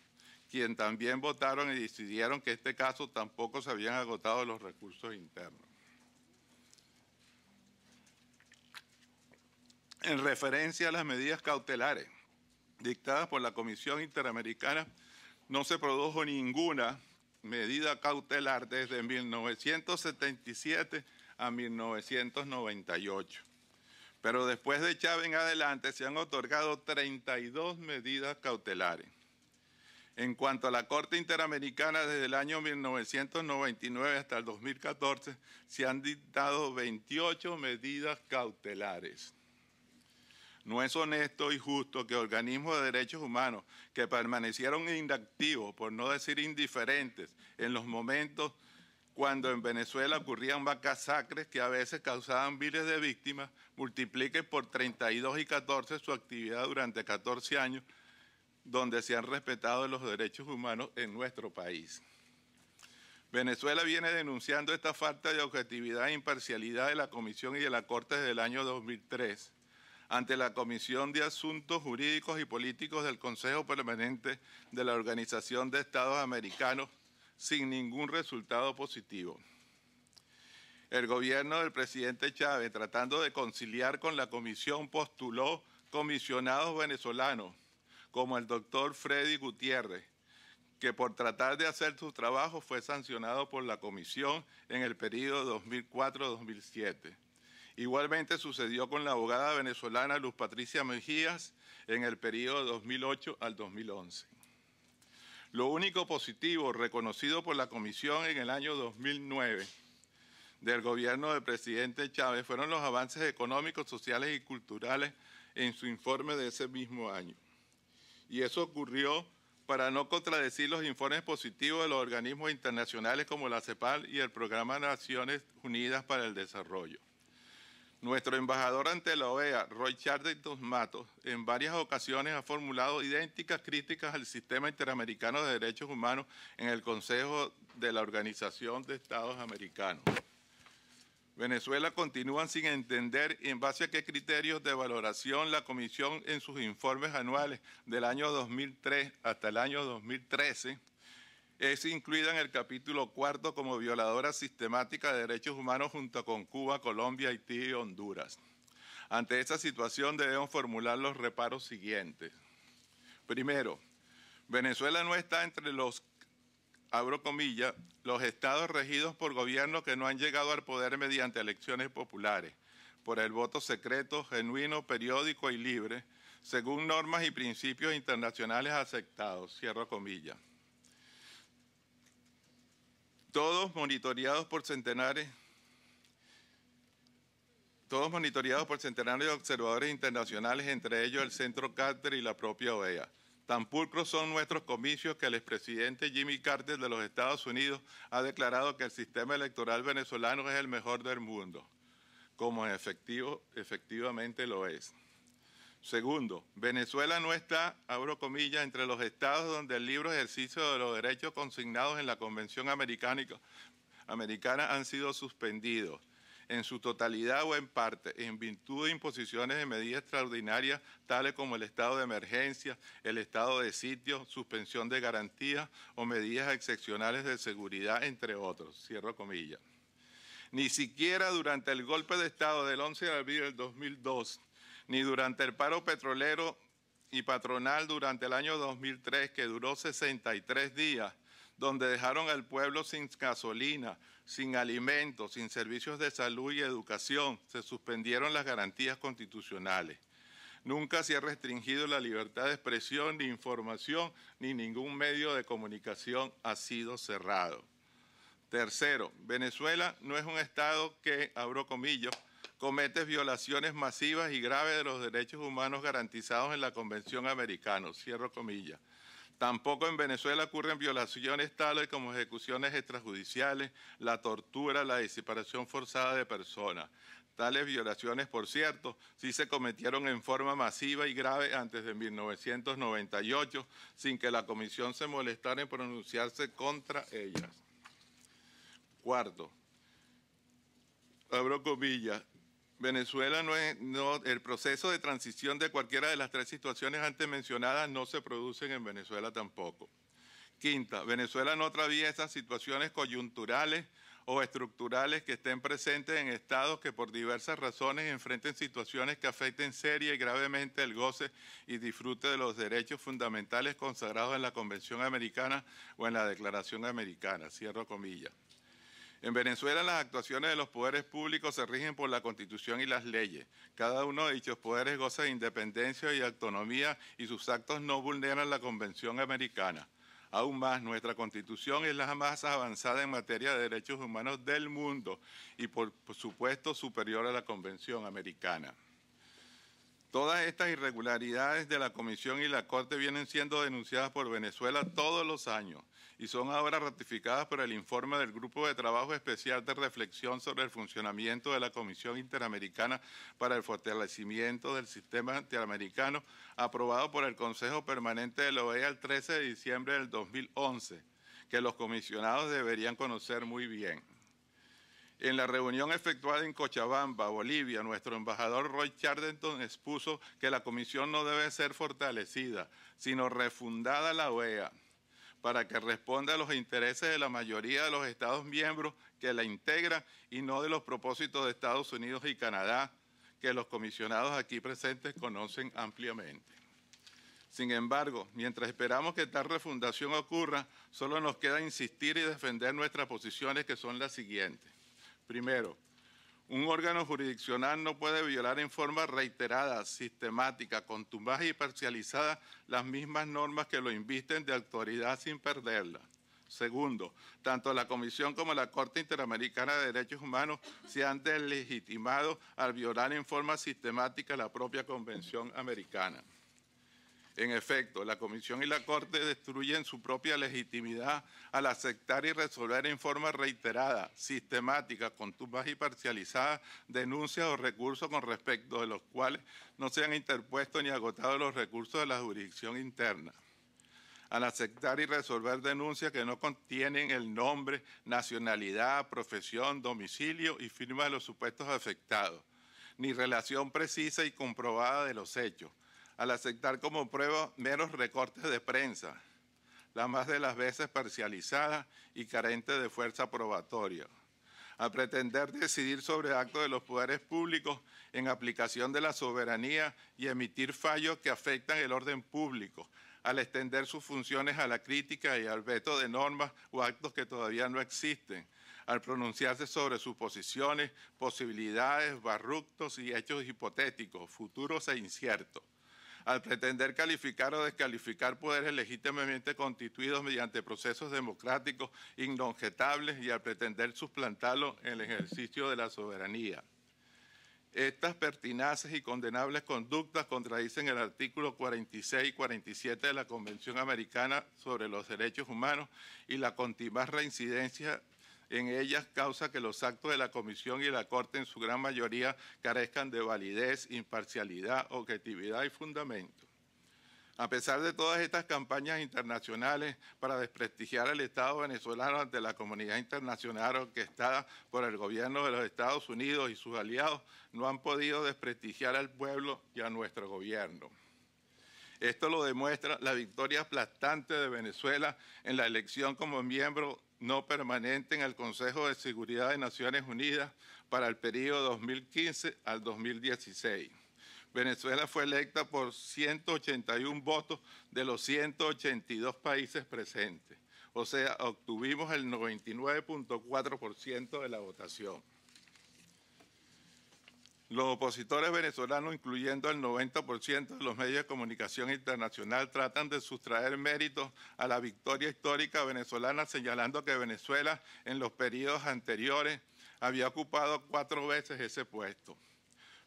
quien también votaron y decidieron que este caso tampoco se habían agotado los recursos internos. En referencia a las medidas cautelares dictadas por la Comisión Interamericana, no se produjo ninguna medida cautelar desde 1977 a 1998. Pero después de Chávez en adelante se han otorgado 32 medidas cautelares. En cuanto a la Corte Interamericana, desde el año 1999 hasta el 2014 se han dictado 28 medidas cautelares. No es honesto y justo que organismos de derechos humanos que permanecieron inactivos, por no decir indiferentes, en los momentos cuando en Venezuela ocurrían vacas sacres que a veces causaban miles de víctimas, multiplique por 32 y 14 su actividad durante 14 años, donde se han respetado los derechos humanos en nuestro país. Venezuela viene denunciando esta falta de objetividad e imparcialidad de la Comisión y de la Corte desde el año 2003 ante la Comisión de Asuntos Jurídicos y Políticos del Consejo Permanente de la Organización de Estados Americanos sin ningún resultado positivo. El gobierno del presidente Chávez, tratando de conciliar con la comisión, postuló comisionados venezolanos, como el doctor Freddy Gutiérrez, que por tratar de hacer su trabajo fue sancionado por la comisión en el periodo 2004-2007. Igualmente sucedió con la abogada venezolana Luz Patricia Mejías en el periodo 2008 al 2011. Lo único positivo reconocido por la Comisión en el año 2009 del gobierno del presidente Chávez fueron los avances económicos, sociales y culturales en su informe de ese mismo año. Y eso ocurrió para no contradecir los informes positivos de los organismos internacionales como la CEPAL y el Programa Naciones Unidas para el Desarrollo. Nuestro embajador ante la OEA, Roy dos Matos, en varias ocasiones ha formulado idénticas críticas al sistema interamericano de derechos humanos en el Consejo de la Organización de Estados Americanos. Venezuela continúa sin entender en base a qué criterios de valoración la Comisión en sus informes anuales del año 2003 hasta el año 2013 es incluida en el capítulo cuarto como violadora sistemática de derechos humanos junto con Cuba, Colombia, Haití y Honduras. Ante esta situación debemos formular los reparos siguientes. Primero, Venezuela no está entre los, abro comillas, los estados regidos por gobiernos que no han llegado al poder mediante elecciones populares, por el voto secreto, genuino, periódico y libre, según normas y principios internacionales aceptados, cierro comillas todos monitoreados por centenares, todos monitoreados por centenares de observadores internacionales, entre ellos el Centro Carter y la propia OEA. Tan pulcros son nuestros comicios que el expresidente Jimmy Carter de los Estados Unidos ha declarado que el sistema electoral venezolano es el mejor del mundo, como efectivo, efectivamente lo es. Segundo, Venezuela no está, abro comillas, entre los estados donde el libro ejercicio de los derechos consignados en la Convención Americana, Americana han sido suspendidos en su totalidad o en parte, en virtud de imposiciones de medidas extraordinarias, tales como el estado de emergencia, el estado de sitio, suspensión de garantías o medidas excepcionales de seguridad, entre otros. Cierro comillas. Ni siquiera durante el golpe de Estado del 11 de abril del 2002, ni durante el paro petrolero y patronal durante el año 2003, que duró 63 días, donde dejaron al pueblo sin gasolina, sin alimentos, sin servicios de salud y educación, se suspendieron las garantías constitucionales. Nunca se ha restringido la libertad de expresión, ni información, ni ningún medio de comunicación ha sido cerrado. Tercero, Venezuela no es un Estado que, abro comillas, cometes violaciones masivas y graves de los derechos humanos garantizados en la Convención Americana, cierro comillas. Tampoco en Venezuela ocurren violaciones tales como ejecuciones extrajudiciales, la tortura, la disiparación forzada de personas. Tales violaciones, por cierto, sí se cometieron en forma masiva y grave antes de 1998, sin que la Comisión se molestara en pronunciarse contra ellas. Cuarto, abro comillas, Venezuela no es, el proceso de transición de cualquiera de las tres situaciones antes mencionadas no se producen en Venezuela tampoco. Quinta, Venezuela no atraviesa situaciones coyunturales o estructurales que estén presentes en estados que por diversas razones enfrenten situaciones que afecten seria y gravemente el goce y disfrute de los derechos fundamentales consagrados en la Convención Americana o en la Declaración Americana. Cierro comillas. En Venezuela las actuaciones de los poderes públicos se rigen por la Constitución y las leyes. Cada uno de dichos poderes goza de independencia y autonomía y sus actos no vulneran la Convención Americana. Aún más, nuestra constitución es la más avanzada en materia de derechos humanos del mundo y por, supuesto superior a la Convención Americana. Todas estas irregularidades de la Comisión y la Corte vienen siendo denunciadas por Venezuela todos los años y son ahora ratificadas por el informe del Grupo de Trabajo Especial de Reflexión sobre el Funcionamiento de la Comisión Interamericana para el Fortalecimiento del Sistema Interamericano, aprobado por el Consejo Permanente de la OEA el 13 de diciembre del 2011, que los comisionados deberían conocer muy bien. En la reunión efectuada en Cochabamba, Bolivia, nuestro embajador Roy Chardenton expuso que la comisión no debe ser fortalecida, sino refundada la OEA, para que responda a los intereses de la mayoría de los Estados miembros que la integran y no de los propósitos de Estados Unidos y Canadá, que los comisionados aquí presentes conocen ampliamente. Sin embargo, mientras esperamos que tal refundación ocurra, solo nos queda insistir y defender nuestras posiciones que son las siguientes. Primero, un órgano jurisdiccional no puede violar en forma reiterada, sistemática, contumaz y parcializada las mismas normas que lo invisten de autoridad sin perderla. Segundo, tanto la Comisión como la Corte Interamericana de Derechos Humanos se han deslegitimado al violar en forma sistemática la propia Convención Americana. En efecto, la Comisión y la Corte destruyen su propia legitimidad al aceptar y resolver en forma reiterada, sistemática, tumbas y parcializada denuncias o recursos con respecto de los cuales no se han interpuesto ni agotado los recursos de la jurisdicción interna al aceptar y resolver denuncias que no contienen el nombre, nacionalidad, profesión, domicilio y firma de los supuestos afectados, ni relación precisa y comprobada de los hechos, al aceptar como prueba meros recortes de prensa, la más de las veces parcializada y carente de fuerza probatoria, a pretender decidir sobre actos de los poderes públicos en aplicación de la soberanía y emitir fallos que afectan el orden público, al extender sus funciones a la crítica y al veto de normas o actos que todavía no existen, al pronunciarse sobre suposiciones, posibilidades, barructos y hechos hipotéticos, futuros e inciertos al pretender calificar o descalificar poderes legítimamente constituidos mediante procesos democráticos inobjetables y al pretender suplantarlo en el ejercicio de la soberanía. Estas pertinaces y condenables conductas contradicen el artículo 46 y 47 de la Convención Americana sobre los Derechos Humanos y la continuar reincidencia en ellas causa que los actos de la Comisión y la Corte en su gran mayoría carezcan de validez, imparcialidad, objetividad y fundamento. A pesar de todas estas campañas internacionales para desprestigiar al Estado venezolano ante la comunidad internacional orquestada por el gobierno de los Estados Unidos y sus aliados, no han podido desprestigiar al pueblo y a nuestro gobierno. Esto lo demuestra la victoria aplastante de Venezuela en la elección como miembro no permanente en el Consejo de Seguridad de Naciones Unidas para el periodo 2015 al 2016. Venezuela fue electa por 181 votos de los 182 países presentes, o sea, obtuvimos el 99.4% de la votación. Los opositores venezolanos, incluyendo el 90% de los medios de comunicación internacional, tratan de sustraer méritos a la victoria histórica venezolana, señalando que Venezuela en los periodos anteriores había ocupado cuatro veces ese puesto.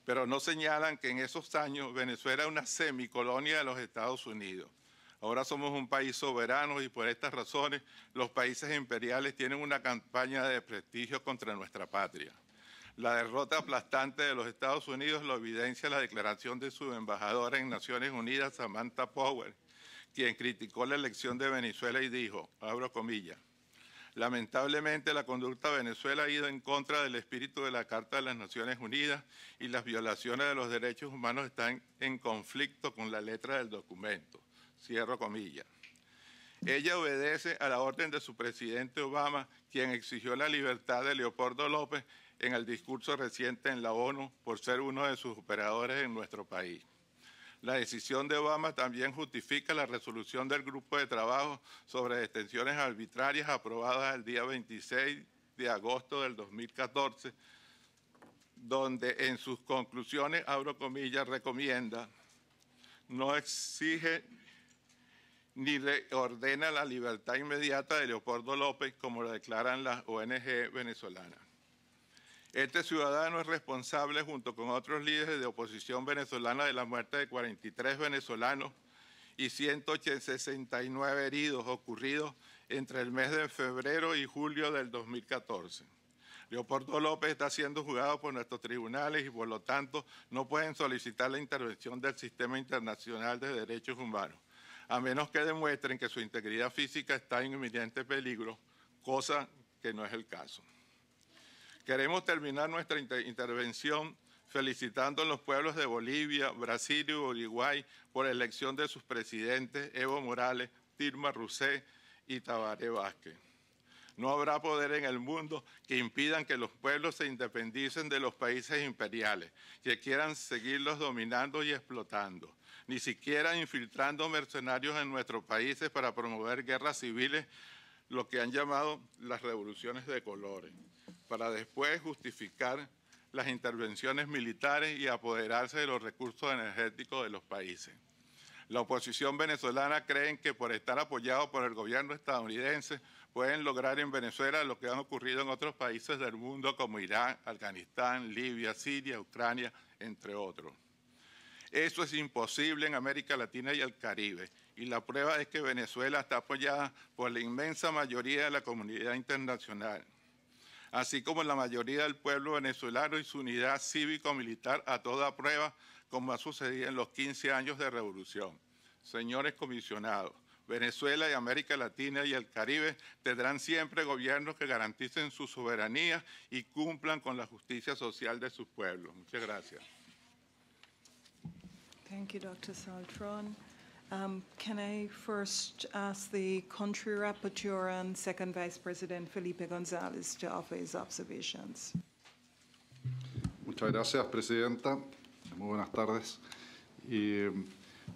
Pero no señalan que en esos años Venezuela era una semicolonia de los Estados Unidos. Ahora somos un país soberano y por estas razones los países imperiales tienen una campaña de prestigio contra nuestra patria. La derrota aplastante de los Estados Unidos lo evidencia la declaración de su embajadora en Naciones Unidas, Samantha Power, quien criticó la elección de Venezuela y dijo, abro comillas, Lamentablemente, la conducta de Venezuela ha ido en contra del espíritu de la Carta de las Naciones Unidas y las violaciones de los derechos humanos están en conflicto con la letra del documento. Cierro comillas. Ella obedece a la orden de su presidente Obama, quien exigió la libertad de Leopoldo López en el discurso reciente en la ONU por ser uno de sus operadores en nuestro país. La decisión de Obama también justifica la resolución del grupo de trabajo sobre detenciones arbitrarias aprobada el día 26 de agosto del 2014, donde en sus conclusiones, abro comillas, recomienda, no exige ni ordena la libertad inmediata de Leopoldo López, como lo declaran las ONG venezolanas. Este ciudadano es responsable, junto con otros líderes de oposición venezolana, de la muerte de 43 venezolanos y 169 heridos ocurridos entre el mes de febrero y julio del 2014. Leopoldo López está siendo juzgado por nuestros tribunales y por lo tanto no pueden solicitar la intervención del sistema internacional de derechos humanos, a menos que demuestren que su integridad física está en inminente peligro, cosa que no es el caso. Queremos terminar nuestra intervención felicitando a los pueblos de Bolivia, Brasil y Uruguay por la elección de sus presidentes Evo Morales, Dilma Rousseff y Tabaré Vázquez. No habrá poder en el mundo que impidan que los pueblos se independicen de los países imperiales, que quieran seguirlos dominando y explotando, ni siquiera infiltrando mercenarios en nuestros países para promover guerras civiles, lo que han llamado las revoluciones de colores para después justificar las intervenciones militares y apoderarse de los recursos energéticos de los países. La oposición venezolana cree que por estar apoyado por el gobierno estadounidense pueden lograr en Venezuela lo que han ocurrido en otros países del mundo como Irán, Afganistán, Libia, Siria, Ucrania, entre otros. Eso es imposible en América Latina y el Caribe. Y la prueba es que Venezuela está apoyada por la inmensa mayoría de la comunidad internacional así como la mayoría del pueblo venezolano y su unidad cívico-militar a toda prueba, como ha sucedido en los 15 años de revolución. Señores comisionados, Venezuela y América Latina y el Caribe tendrán siempre gobiernos que garanticen su soberanía y cumplan con la justicia social de sus pueblos. Muchas gracias. Um, can I first ask the country rapporteur and second vice president Felipe González to offer his observations? Muchas gracias, Presidenta. Muy buenas tardes. Em,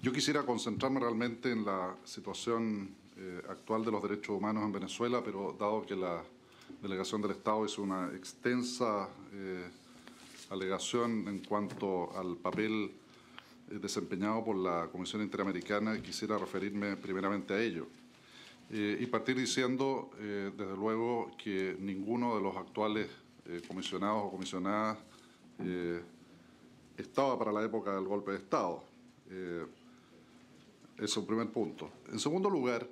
yo quisiera concentrarme realmente en la situación eh, actual de los derechos humanos en Venezuela, pero dado que la delegación del Estado hizo una extensa eh, alegación en cuanto al papel eh, desempeñado por la Comisión Interamericana, quisiera referirme primeramente a ello. Eh, y partir diciendo, eh, desde luego, que ninguno de los actuales comisionados o comisionadas estaba para la época del golpe de Estado. es un primer punto. En segundo lugar,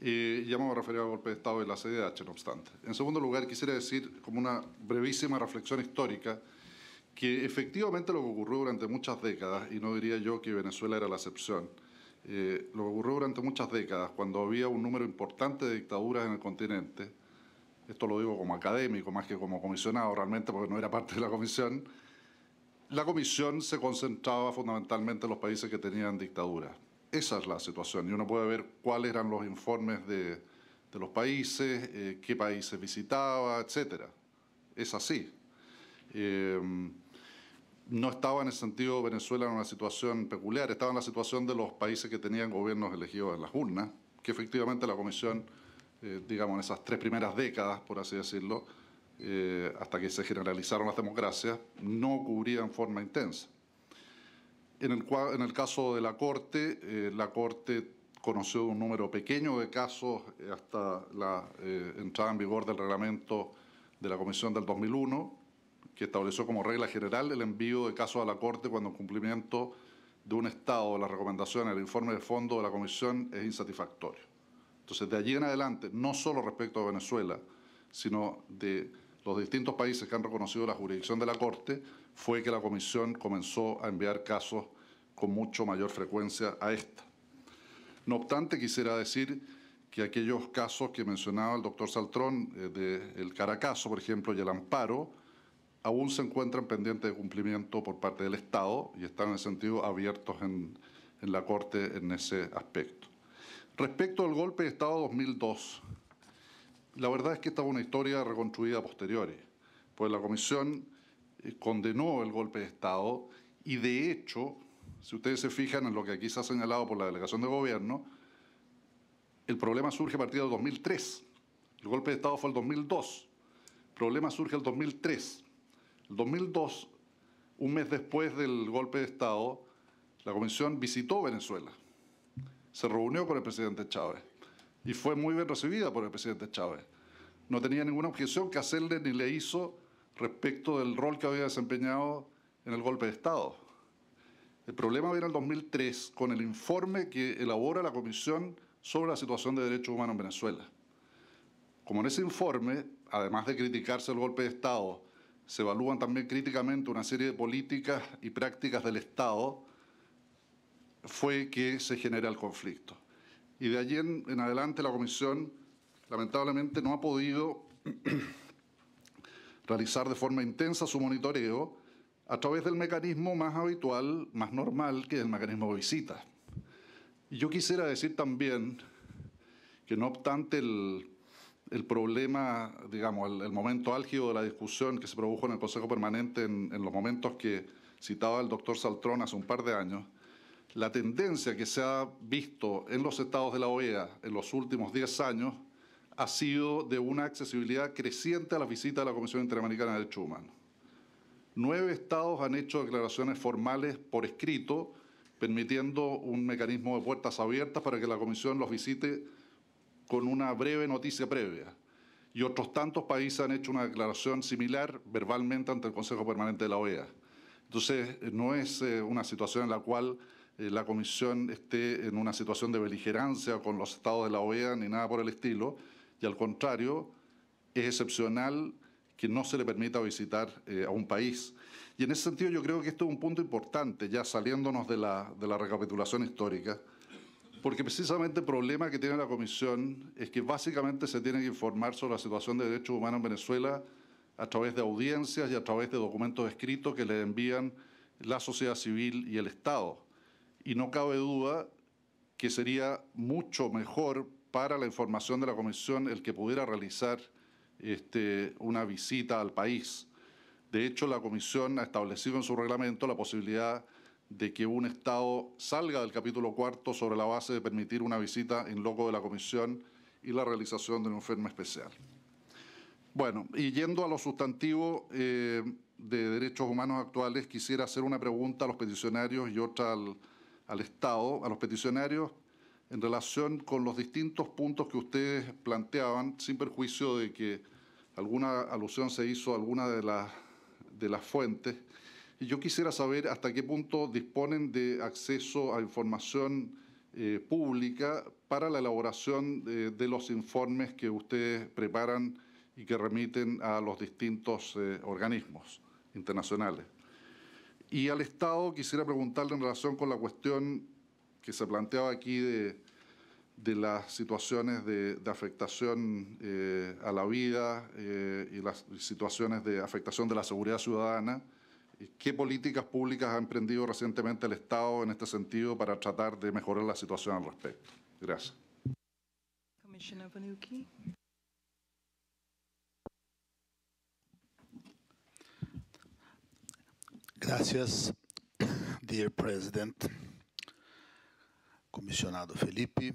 ya me voy a referir al golpe de Estado y la CDH, no obstante. En segundo lugar, quisiera decir, como una brevísima reflexión histórica, que efectivamente lo que ocurrió durante muchas décadas, y no diría yo que Venezuela era la excepción, eh, lo que ocurrió durante muchas décadas, cuando había un número importante de dictaduras en el continente, esto lo digo como académico más que como comisionado realmente porque no era parte de la comisión, la comisión se concentraba fundamentalmente en los países que tenían dictaduras. Esa es la situación y uno puede ver cuáles eran los informes de, de los países, eh, qué países visitaba, etc. Es así. Eh, no estaba en ese sentido Venezuela en una situación peculiar, estaba en la situación de los países que tenían gobiernos elegidos en las urnas, que efectivamente la Comisión, eh, digamos, en esas tres primeras décadas, por así decirlo, eh, hasta que se generalizaron las democracias, no cubría en forma intensa. En el, caso de la Corte, eh, la Corte conoció un número pequeño de casos hasta la entrada en vigor del reglamento de la Comisión del 2001, que estableció como regla general el envío de casos a la Corte cuando el cumplimiento de un Estado de las recomendaciones del informe de fondo de la Comisión es insatisfactorio. Entonces, de allí en adelante, no solo respecto a Venezuela, sino de los distintos países que han reconocido la jurisdicción de la Corte, fue que la Comisión comenzó a enviar casos con mucho mayor frecuencia a esta. No obstante, quisiera decir que aquellos casos que mencionaba el doctor Saltrón, del eh, de Caracaso, por ejemplo, y el Amparo, aún se encuentran pendientes de cumplimiento por parte del Estado y están en sentido abiertos en, la Corte en ese aspecto. Respecto al golpe de Estado 2002, la verdad es que esta es una historia reconstruida posteriores, pues la Comisión eh, condenó el golpe de Estado y de hecho, si ustedes se fijan en lo que aquí se ha señalado por la delegación de gobierno, el problema surge a partir del 2003. El golpe de Estado fue el 2002. El problema surge el 2003. El 2002, un mes después del golpe de Estado, la Comisión visitó Venezuela, se reunió con el presidente Chávez y fue muy bien recibida por el presidente Chávez. No tenía ninguna objeción que hacerle ni le hizo respecto del rol que había desempeñado en el golpe de Estado. El problema viene en el 2003 con el informe que elabora la Comisión sobre la situación de derechos humanos en Venezuela. Como en ese informe, además de criticarse el golpe de Estado se evalúan también críticamente una serie de políticas y prácticas del Estado, fue que se genera el conflicto. Y de allí en, adelante la Comisión lamentablemente no ha podido realizar de forma intensa su monitoreo a través del mecanismo más habitual, más normal, que es el mecanismo de visita. yo quisiera decir también que no obstante el el problema, digamos, el, momento álgido de la discusión que se produjo en el Consejo Permanente en, los momentos que citaba el doctor Saltrón hace un par de años, la tendencia que se ha visto en los estados de la OEA en los últimos diez años ha sido de una accesibilidad creciente a la visita de la Comisión Interamericana de Derechos Humanos. Nueve estados han hecho declaraciones formales por escrito, permitiendo un mecanismo de puertas abiertas para que la Comisión los visite con una breve noticia previa. Y otros tantos países han hecho una declaración similar verbalmente ante el Consejo Permanente de la OEA. Entonces, eh, no es eh, una situación en la cual eh, la Comisión esté en una situación de beligerancia con los estados de la OEA ni nada por el estilo, y al contrario, es excepcional que no se le permita visitar a un país. Y en ese sentido yo creo que esto es un punto importante, ya saliéndonos de la recapitulación histórica. Porque precisamente el problema que tiene la Comisión es que básicamente se tiene que informar sobre la situación de derechos humanos en Venezuela a través de audiencias y a través de documentos escritos que le envían la sociedad civil y el Estado. Y no cabe duda que sería mucho mejor para la información de la Comisión el que pudiera realizar este, una visita al país. De hecho, la Comisión ha establecido en su reglamento la posibilidad de que un Estado salga del capítulo cuarto sobre la base de permitir una visita en loco de la Comisión y la realización de un enfermo especial. Bueno, y yendo a lo sustantivo eh, de derechos humanos actuales, quisiera hacer una pregunta a los peticionarios y otra al, al Estado, a los peticionarios, en relación con los distintos puntos que ustedes planteaban, sin perjuicio de que alguna alusión se hizo a alguna de de las fuentes. Yo quisiera saber hasta qué punto disponen de acceso a información eh, pública para la elaboración de, los informes que ustedes preparan y que remiten a los distintos eh, organismos internacionales. Y al Estado quisiera preguntarle en relación con la cuestión que se planteaba aquí de, las situaciones de, afectación eh, a la vida y las situaciones de afectación de la seguridad ciudadana ¿Qué políticas públicas ha emprendido recientemente el Estado en este sentido para tratar de mejorar la situación al respecto? Gracias. Gracias, dear President. Comisionado Felipe,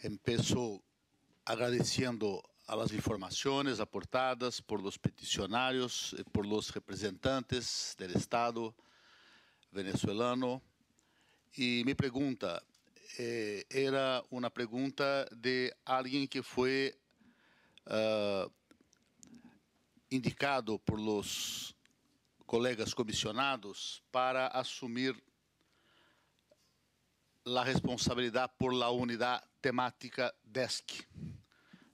empezó agradeciendo a las informaciones aportadas por los peticionarios e eh, por los representantes del Estado venezolano. Y mi pregunta eh, era una pregunta de alguien que fue uh, indicado por los colegas comisionados para asumir la responsabilidad por la unidad temática DESC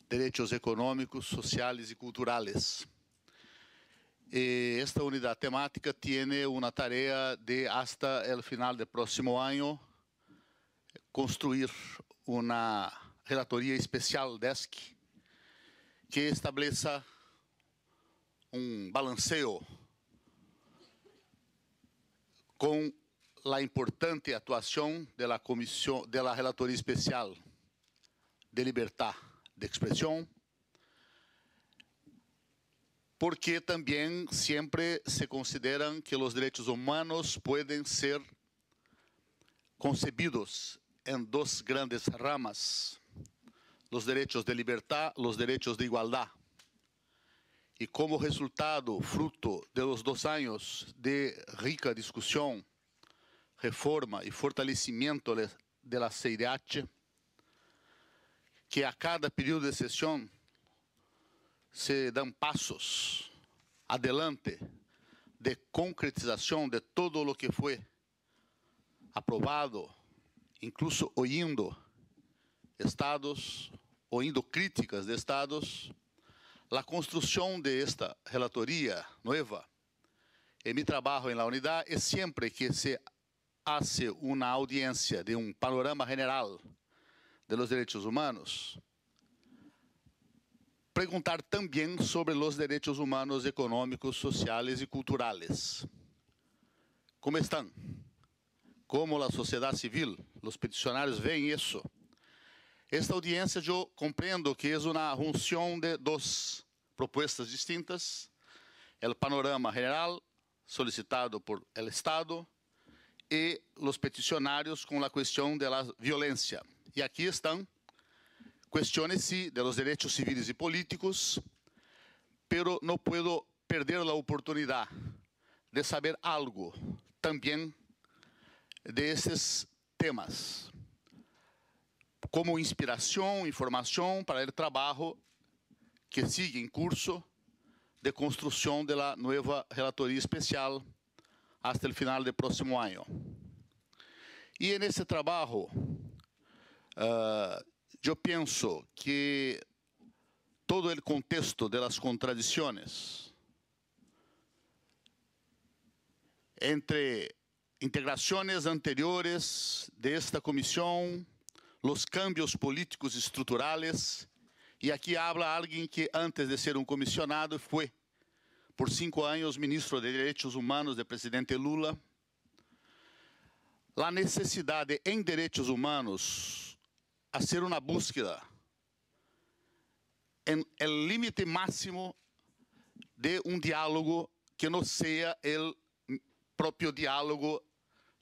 direitos econômicos, sociais e culturais. Eh, esta unidade temática tem uma tarefa de até o final do próximo ano, construir uma relatoria especial DESC que estabeleça um balanço com a importante atuação da comissão, da relatoria especial de libertad de expresión, porque también siempre se consideran que los derechos humanos pueden ser concebidos en dos grandes ramas, los derechos de libertad, los derechos de igualdad. Y como resultado, fruto de los dos años de rica discusión, reforma y fortalecimiento de la CIDH, que a cada período de sessão se dão passos adelante de concretização de todo o que foi aprovado, incluso ouvindo estados, ouvindo críticas de estados, a construção de esta relatoria nova. E meu trabalho na unidade é sempre que se hace uma audiência de um panorama general de los Derechos Humanos, perguntar também sobre os direitos humanos econômicos, sociais e culturais. Como estão? Como a sociedade civil, os peticionários veem isso? Esta audiência eu compreendo que é uma junção de duas propostas distintas: o panorama geral solicitado por el Estado e os peticionários com a questão da violência e aqui estão cuestiones, de los civis civiles políticos, pero no puedo perder la oportunidad de saber algo también de temas, como inspiração, informação para o trabalho que sigue em curso de construção da nova relatoria especial até o final do próximo ano. E nesse trabalho ah, eu penso que todo o contexto das contradições entre integrações anteriores desta comissão, os cambios políticos estruturais, e aqui habla alguém que antes de ser um comissionado foi por cinco anos ministro de Direitos Humanos do presidente Lula. A necessidade em direitos humanos hacer una búsqueda en el límite máximo de un diálogo que no sea el propio diálogo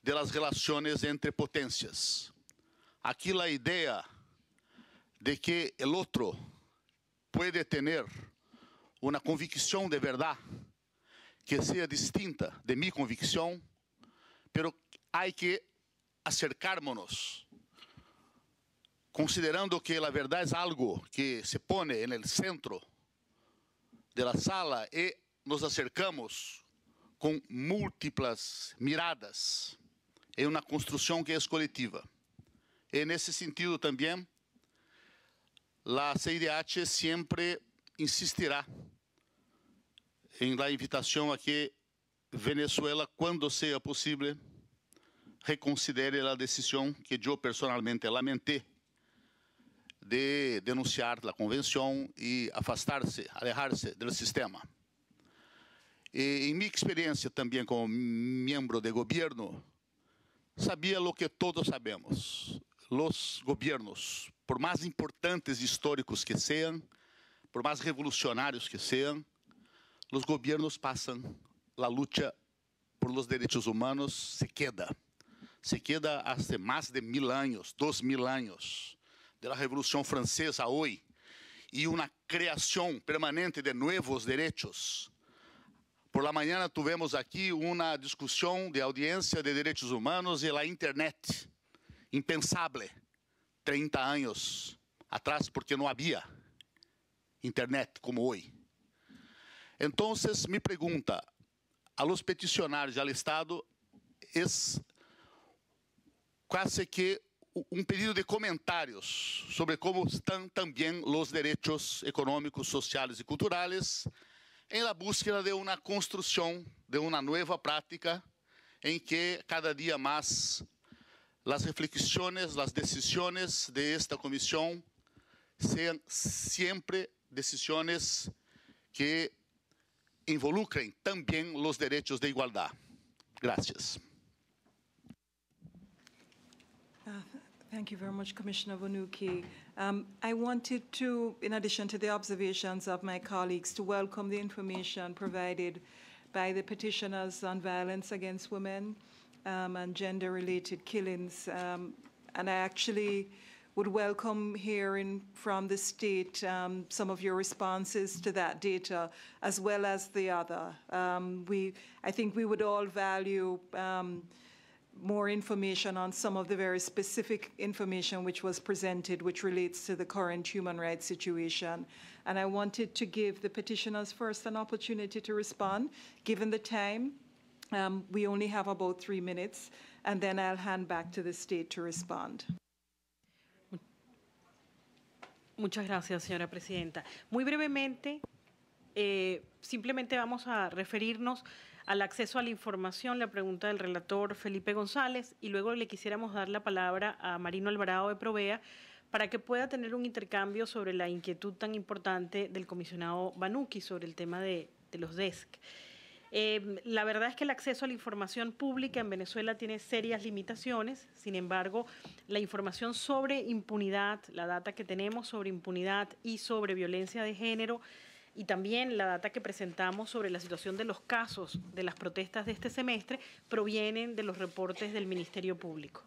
de las relaciones entre potencias. Aquí la idea de que el otro puede tener una convicción de verdad que sea distinta de mi convicción, pero hay que acercarnos considerando que a verdade é algo que se põe no centro da sala e nos acercamos com múltiplas miradas em uma construção que é coletiva. E nesse sentido também, a CIDH sempre insistirá em la invitação a que Venezuela, quando seja possível, reconsidere a decisão que eu personalmente lamentei de denunciar a convenção e afastar-se, alejar-se do sistema. E, em minha experiência também como membro de governo, sabia o que todos sabemos. Os governos, por mais importantes históricos que sejam, por mais revolucionários que sejam, os governos passam a luta por los direitos humanos se queda. Se queda há mais de mil anos, dois mil anos de la Revolución Francesa hoy y una creación permanente de nuevos derechos. Por la mañana tuvimos aquí una discusión de audiencia de derechos humanos y la Internet. Impensable 30 años atrás porque no había Internet como hoy. Entonces, me pregunta, a los peticionarios al Estado es casi que um pedido de comentários sobre como estão também os direitos econômicos, sociais e culturais em la búsqueda de uma construção de uma nova prática em que cada dia mais as reflexões, as decisões de esta comissão sejam sempre decisões que involucrem também os direitos de igualdade. Gracias. Thank you very much, Commissioner Vanuki. Um, I wanted to, in addition to the observations of my colleagues, to welcome the information provided by the petitioners on violence against women um, and gender-related killings. Um, and I actually would welcome hearing from the state um, some of your responses to that data, as well as the other. Um, we, I think we would all value um, more information on some of the very specific information which was presented, which relates to the current human rights situation. And I wanted to give the petitioners first an opportunity to respond, given the time. Um, we only have about three minutes, and then I'll hand back to the state to respond. Muchas gracias, señora presidenta. Muy brevemente, eh, simplemente vamos a referirnos al acceso a la información, la pregunta del relator Felipe González, y luego le quisiéramos dar la palabra a Marino Alvarado de Provea para que pueda tener un intercambio sobre la inquietud tan importante del comisionado Banuki sobre el tema de, los DESC. Eh, la verdad es que el acceso a la información pública en Venezuela tiene serias limitaciones, sin embargo, la información sobre impunidad, la data que tenemos sobre impunidad y sobre violencia de género y también la data que presentamos sobre la situación de los casos de las protestas de este semestre provienen de los reportes del Ministerio Público.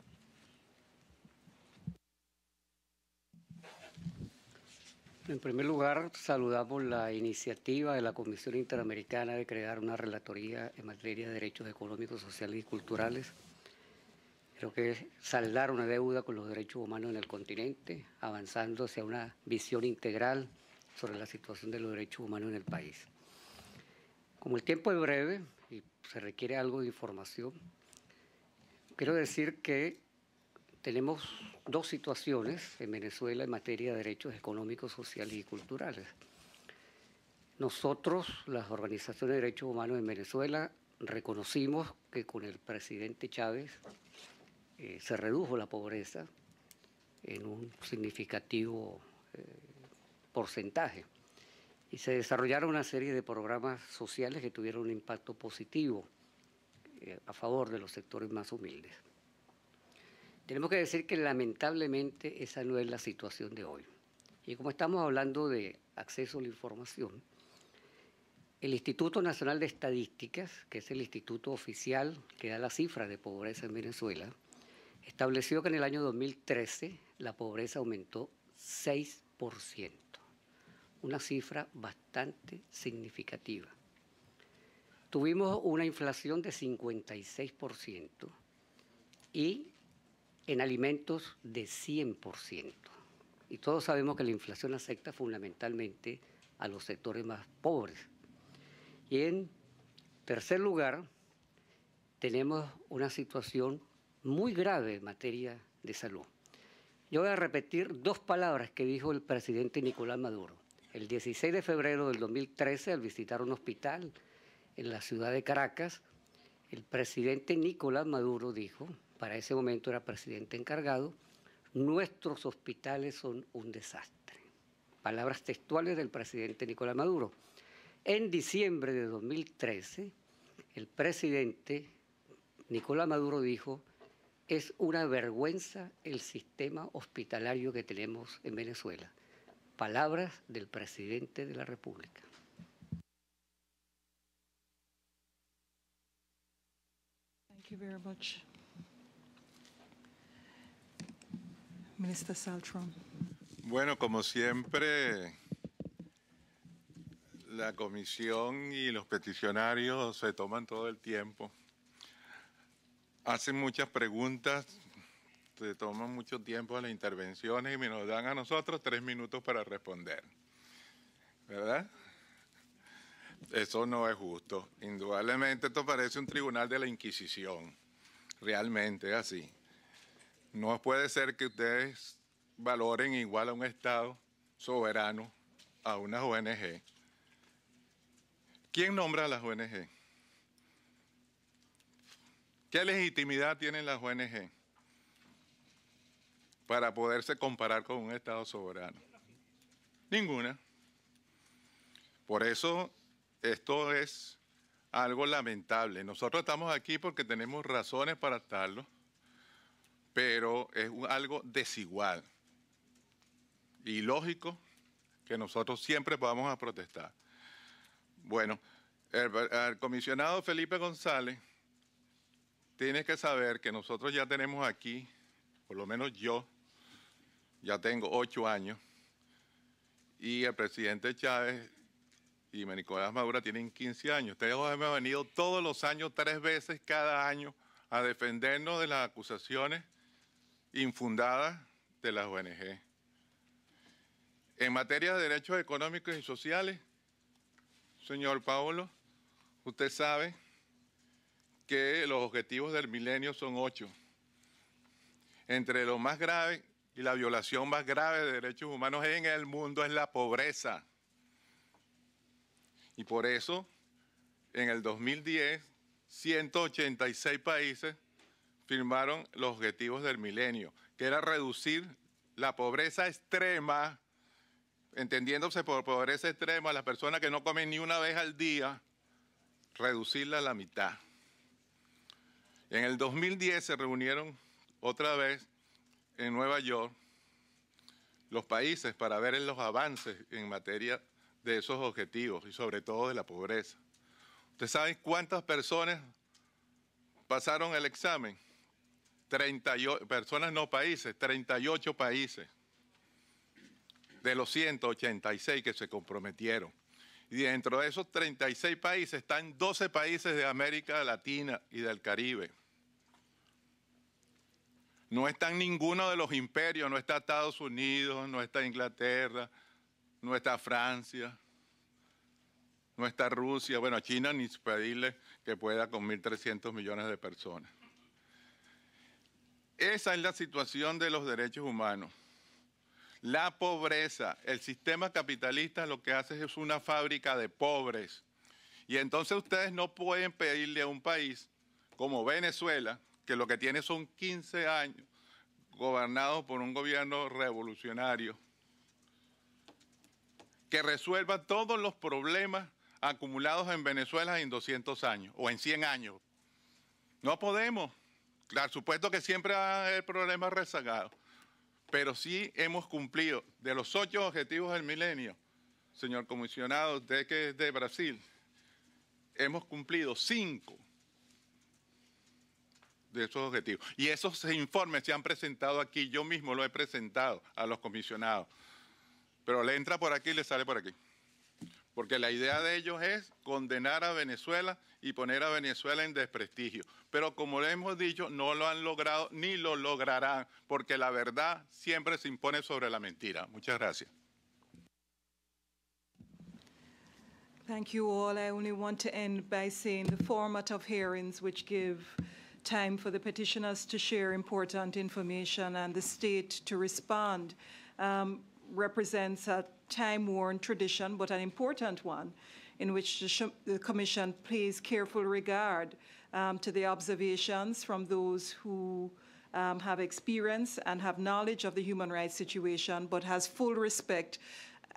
En primer lugar, saludamos la iniciativa de la Comisión Interamericana de crear una relatoría en materia de derechos económicos, sociales y culturales. Creo que es saldar una deuda con los derechos humanos en el continente, avanzando hacia una visión integral sobre la situación de los derechos humanos en el país. Como el tiempo es breve y se requiere algo de información, quiero decir que tenemos dos situaciones en Venezuela en materia de derechos económicos, sociales y culturales. Nosotros, las organizaciones de derechos humanos en Venezuela, reconocimos que con el presidente Chávez eh, se redujo la pobreza en un significativo eh, porcentaje. Y se desarrollaron una serie de programas sociales que tuvieron un impacto positivo eh, a favor de los sectores más humildes. Tenemos que decir que lamentablemente esa no es la situación de hoy. Y como estamos hablando de acceso a la información, el Instituto Nacional de Estadísticas, que es el instituto oficial que da las cifras de pobreza en Venezuela, estableció que en el año 2013 la pobreza aumentó 6% una cifra bastante significativa. Tuvimos una inflación de 56% y en alimentos de 100%. Y todos sabemos que la inflación afecta fundamentalmente a los sectores más pobres. Y en tercer lugar, tenemos una situación muy grave en materia de salud. Yo voy a repetir dos palabras que dijo el presidente Nicolás Maduro. El 16 de febrero del 2013, al visitar un hospital en la ciudad de Caracas, el presidente Nicolás Maduro dijo, para ese momento era presidente encargado, nuestros hospitales son un desastre. Palabras textuales del presidente Nicolás Maduro. En diciembre de 2013, el presidente Nicolás Maduro dijo, es una vergüenza el sistema hospitalario que tenemos en Venezuela palabras del presidente de la República. Thank you very Bueno, como siempre, la comisión y los peticionarios se toman todo el tiempo. Hacen muchas preguntas se este, toman mucho tiempo las intervenciones y nos dan a nosotros tres minutos para responder. ¿Verdad? Eso no es justo. Indudablemente esto parece un tribunal de la Inquisición. Realmente es así. No puede ser que ustedes valoren igual a un Estado soberano a una ONG. ¿Quién nombra a las ONG? ¿Qué legitimidad tienen las ONG? para poderse comparar con un Estado soberano? Ninguna. Por eso esto es algo lamentable. Nosotros estamos aquí porque tenemos razones para estarlo, pero es algo desigual y lógico que nosotros siempre vamos a protestar. Bueno, el, el comisionado Felipe González tiene que saber que nosotros ya tenemos aquí, por lo menos yo, ya tengo ocho años, y el presidente Chávez y Nicolás Madura tienen 15 años. Ustedes me han venido todos los años, tres veces cada año, a defendernos de las acusaciones infundadas de las ONG. En materia de derechos económicos y sociales, señor Paolo, usted sabe que los objetivos del milenio son ocho. Entre los más graves y la violación más grave de derechos humanos en el mundo es la pobreza. Y por eso, en el 2010, 186 países firmaron los objetivos del milenio, que era reducir la pobreza extrema, entendiéndose por pobreza extrema, las personas que no comen ni una vez al día, reducirla a la mitad. En el 2010 se reunieron otra vez en Nueva York los países para ver los avances en materia de esos objetivos y sobre todo de la pobreza. ¿Ustedes saben cuántas personas pasaron el examen? 38, personas no países, 38 países de los 186 que se comprometieron. Y dentro de esos 36 países están 12 países de América Latina y del Caribe. No está en ninguno de los imperios, no está Estados Unidos, no está Inglaterra, no está Francia, no está Rusia. Bueno, China ni pedirle que pueda con 1.300 millones de personas. Esa es la situación de los derechos humanos. La pobreza, el sistema capitalista lo que hace es una fábrica de pobres. Y entonces ustedes no pueden pedirle a un país como Venezuela, que lo que tiene son 15 años gobernados por un gobierno revolucionario, que resuelva todos los problemas acumulados en Venezuela en 200 años o en 100 años. No podemos. Claro, supuesto que siempre hay problemas rezagados, pero sí hemos cumplido de los ocho objetivos del milenio, señor comisionado, usted que es de Brasil, hemos cumplido cinco esos objetivos. Y esos informes se han presentado aquí, yo mismo lo he presentado a los comisionados. Pero le entra por aquí y le sale por aquí. Porque la idea de ellos es condenar a Venezuela y poner a Venezuela en desprestigio. Pero como le hemos dicho, no lo han logrado ni lo lograrán, porque la verdad siempre se impone sobre la mentira. Muchas gracias. Thank time for the petitioners to share important information and the state to respond um, represents a time-worn tradition, but an important one, in which the, the Commission pays careful regard um, to the observations from those who um, have experience and have knowledge of the human rights situation, but has full respect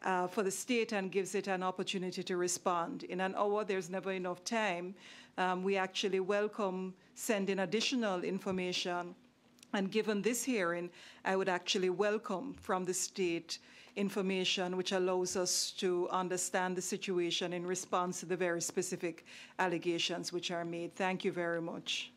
uh, for the state and gives it an opportunity to respond. In an hour, there's never enough time um, we actually welcome sending additional information. And given this hearing, I would actually welcome from the state information which allows us to understand the situation in response to the very specific allegations which are made. Thank you very much.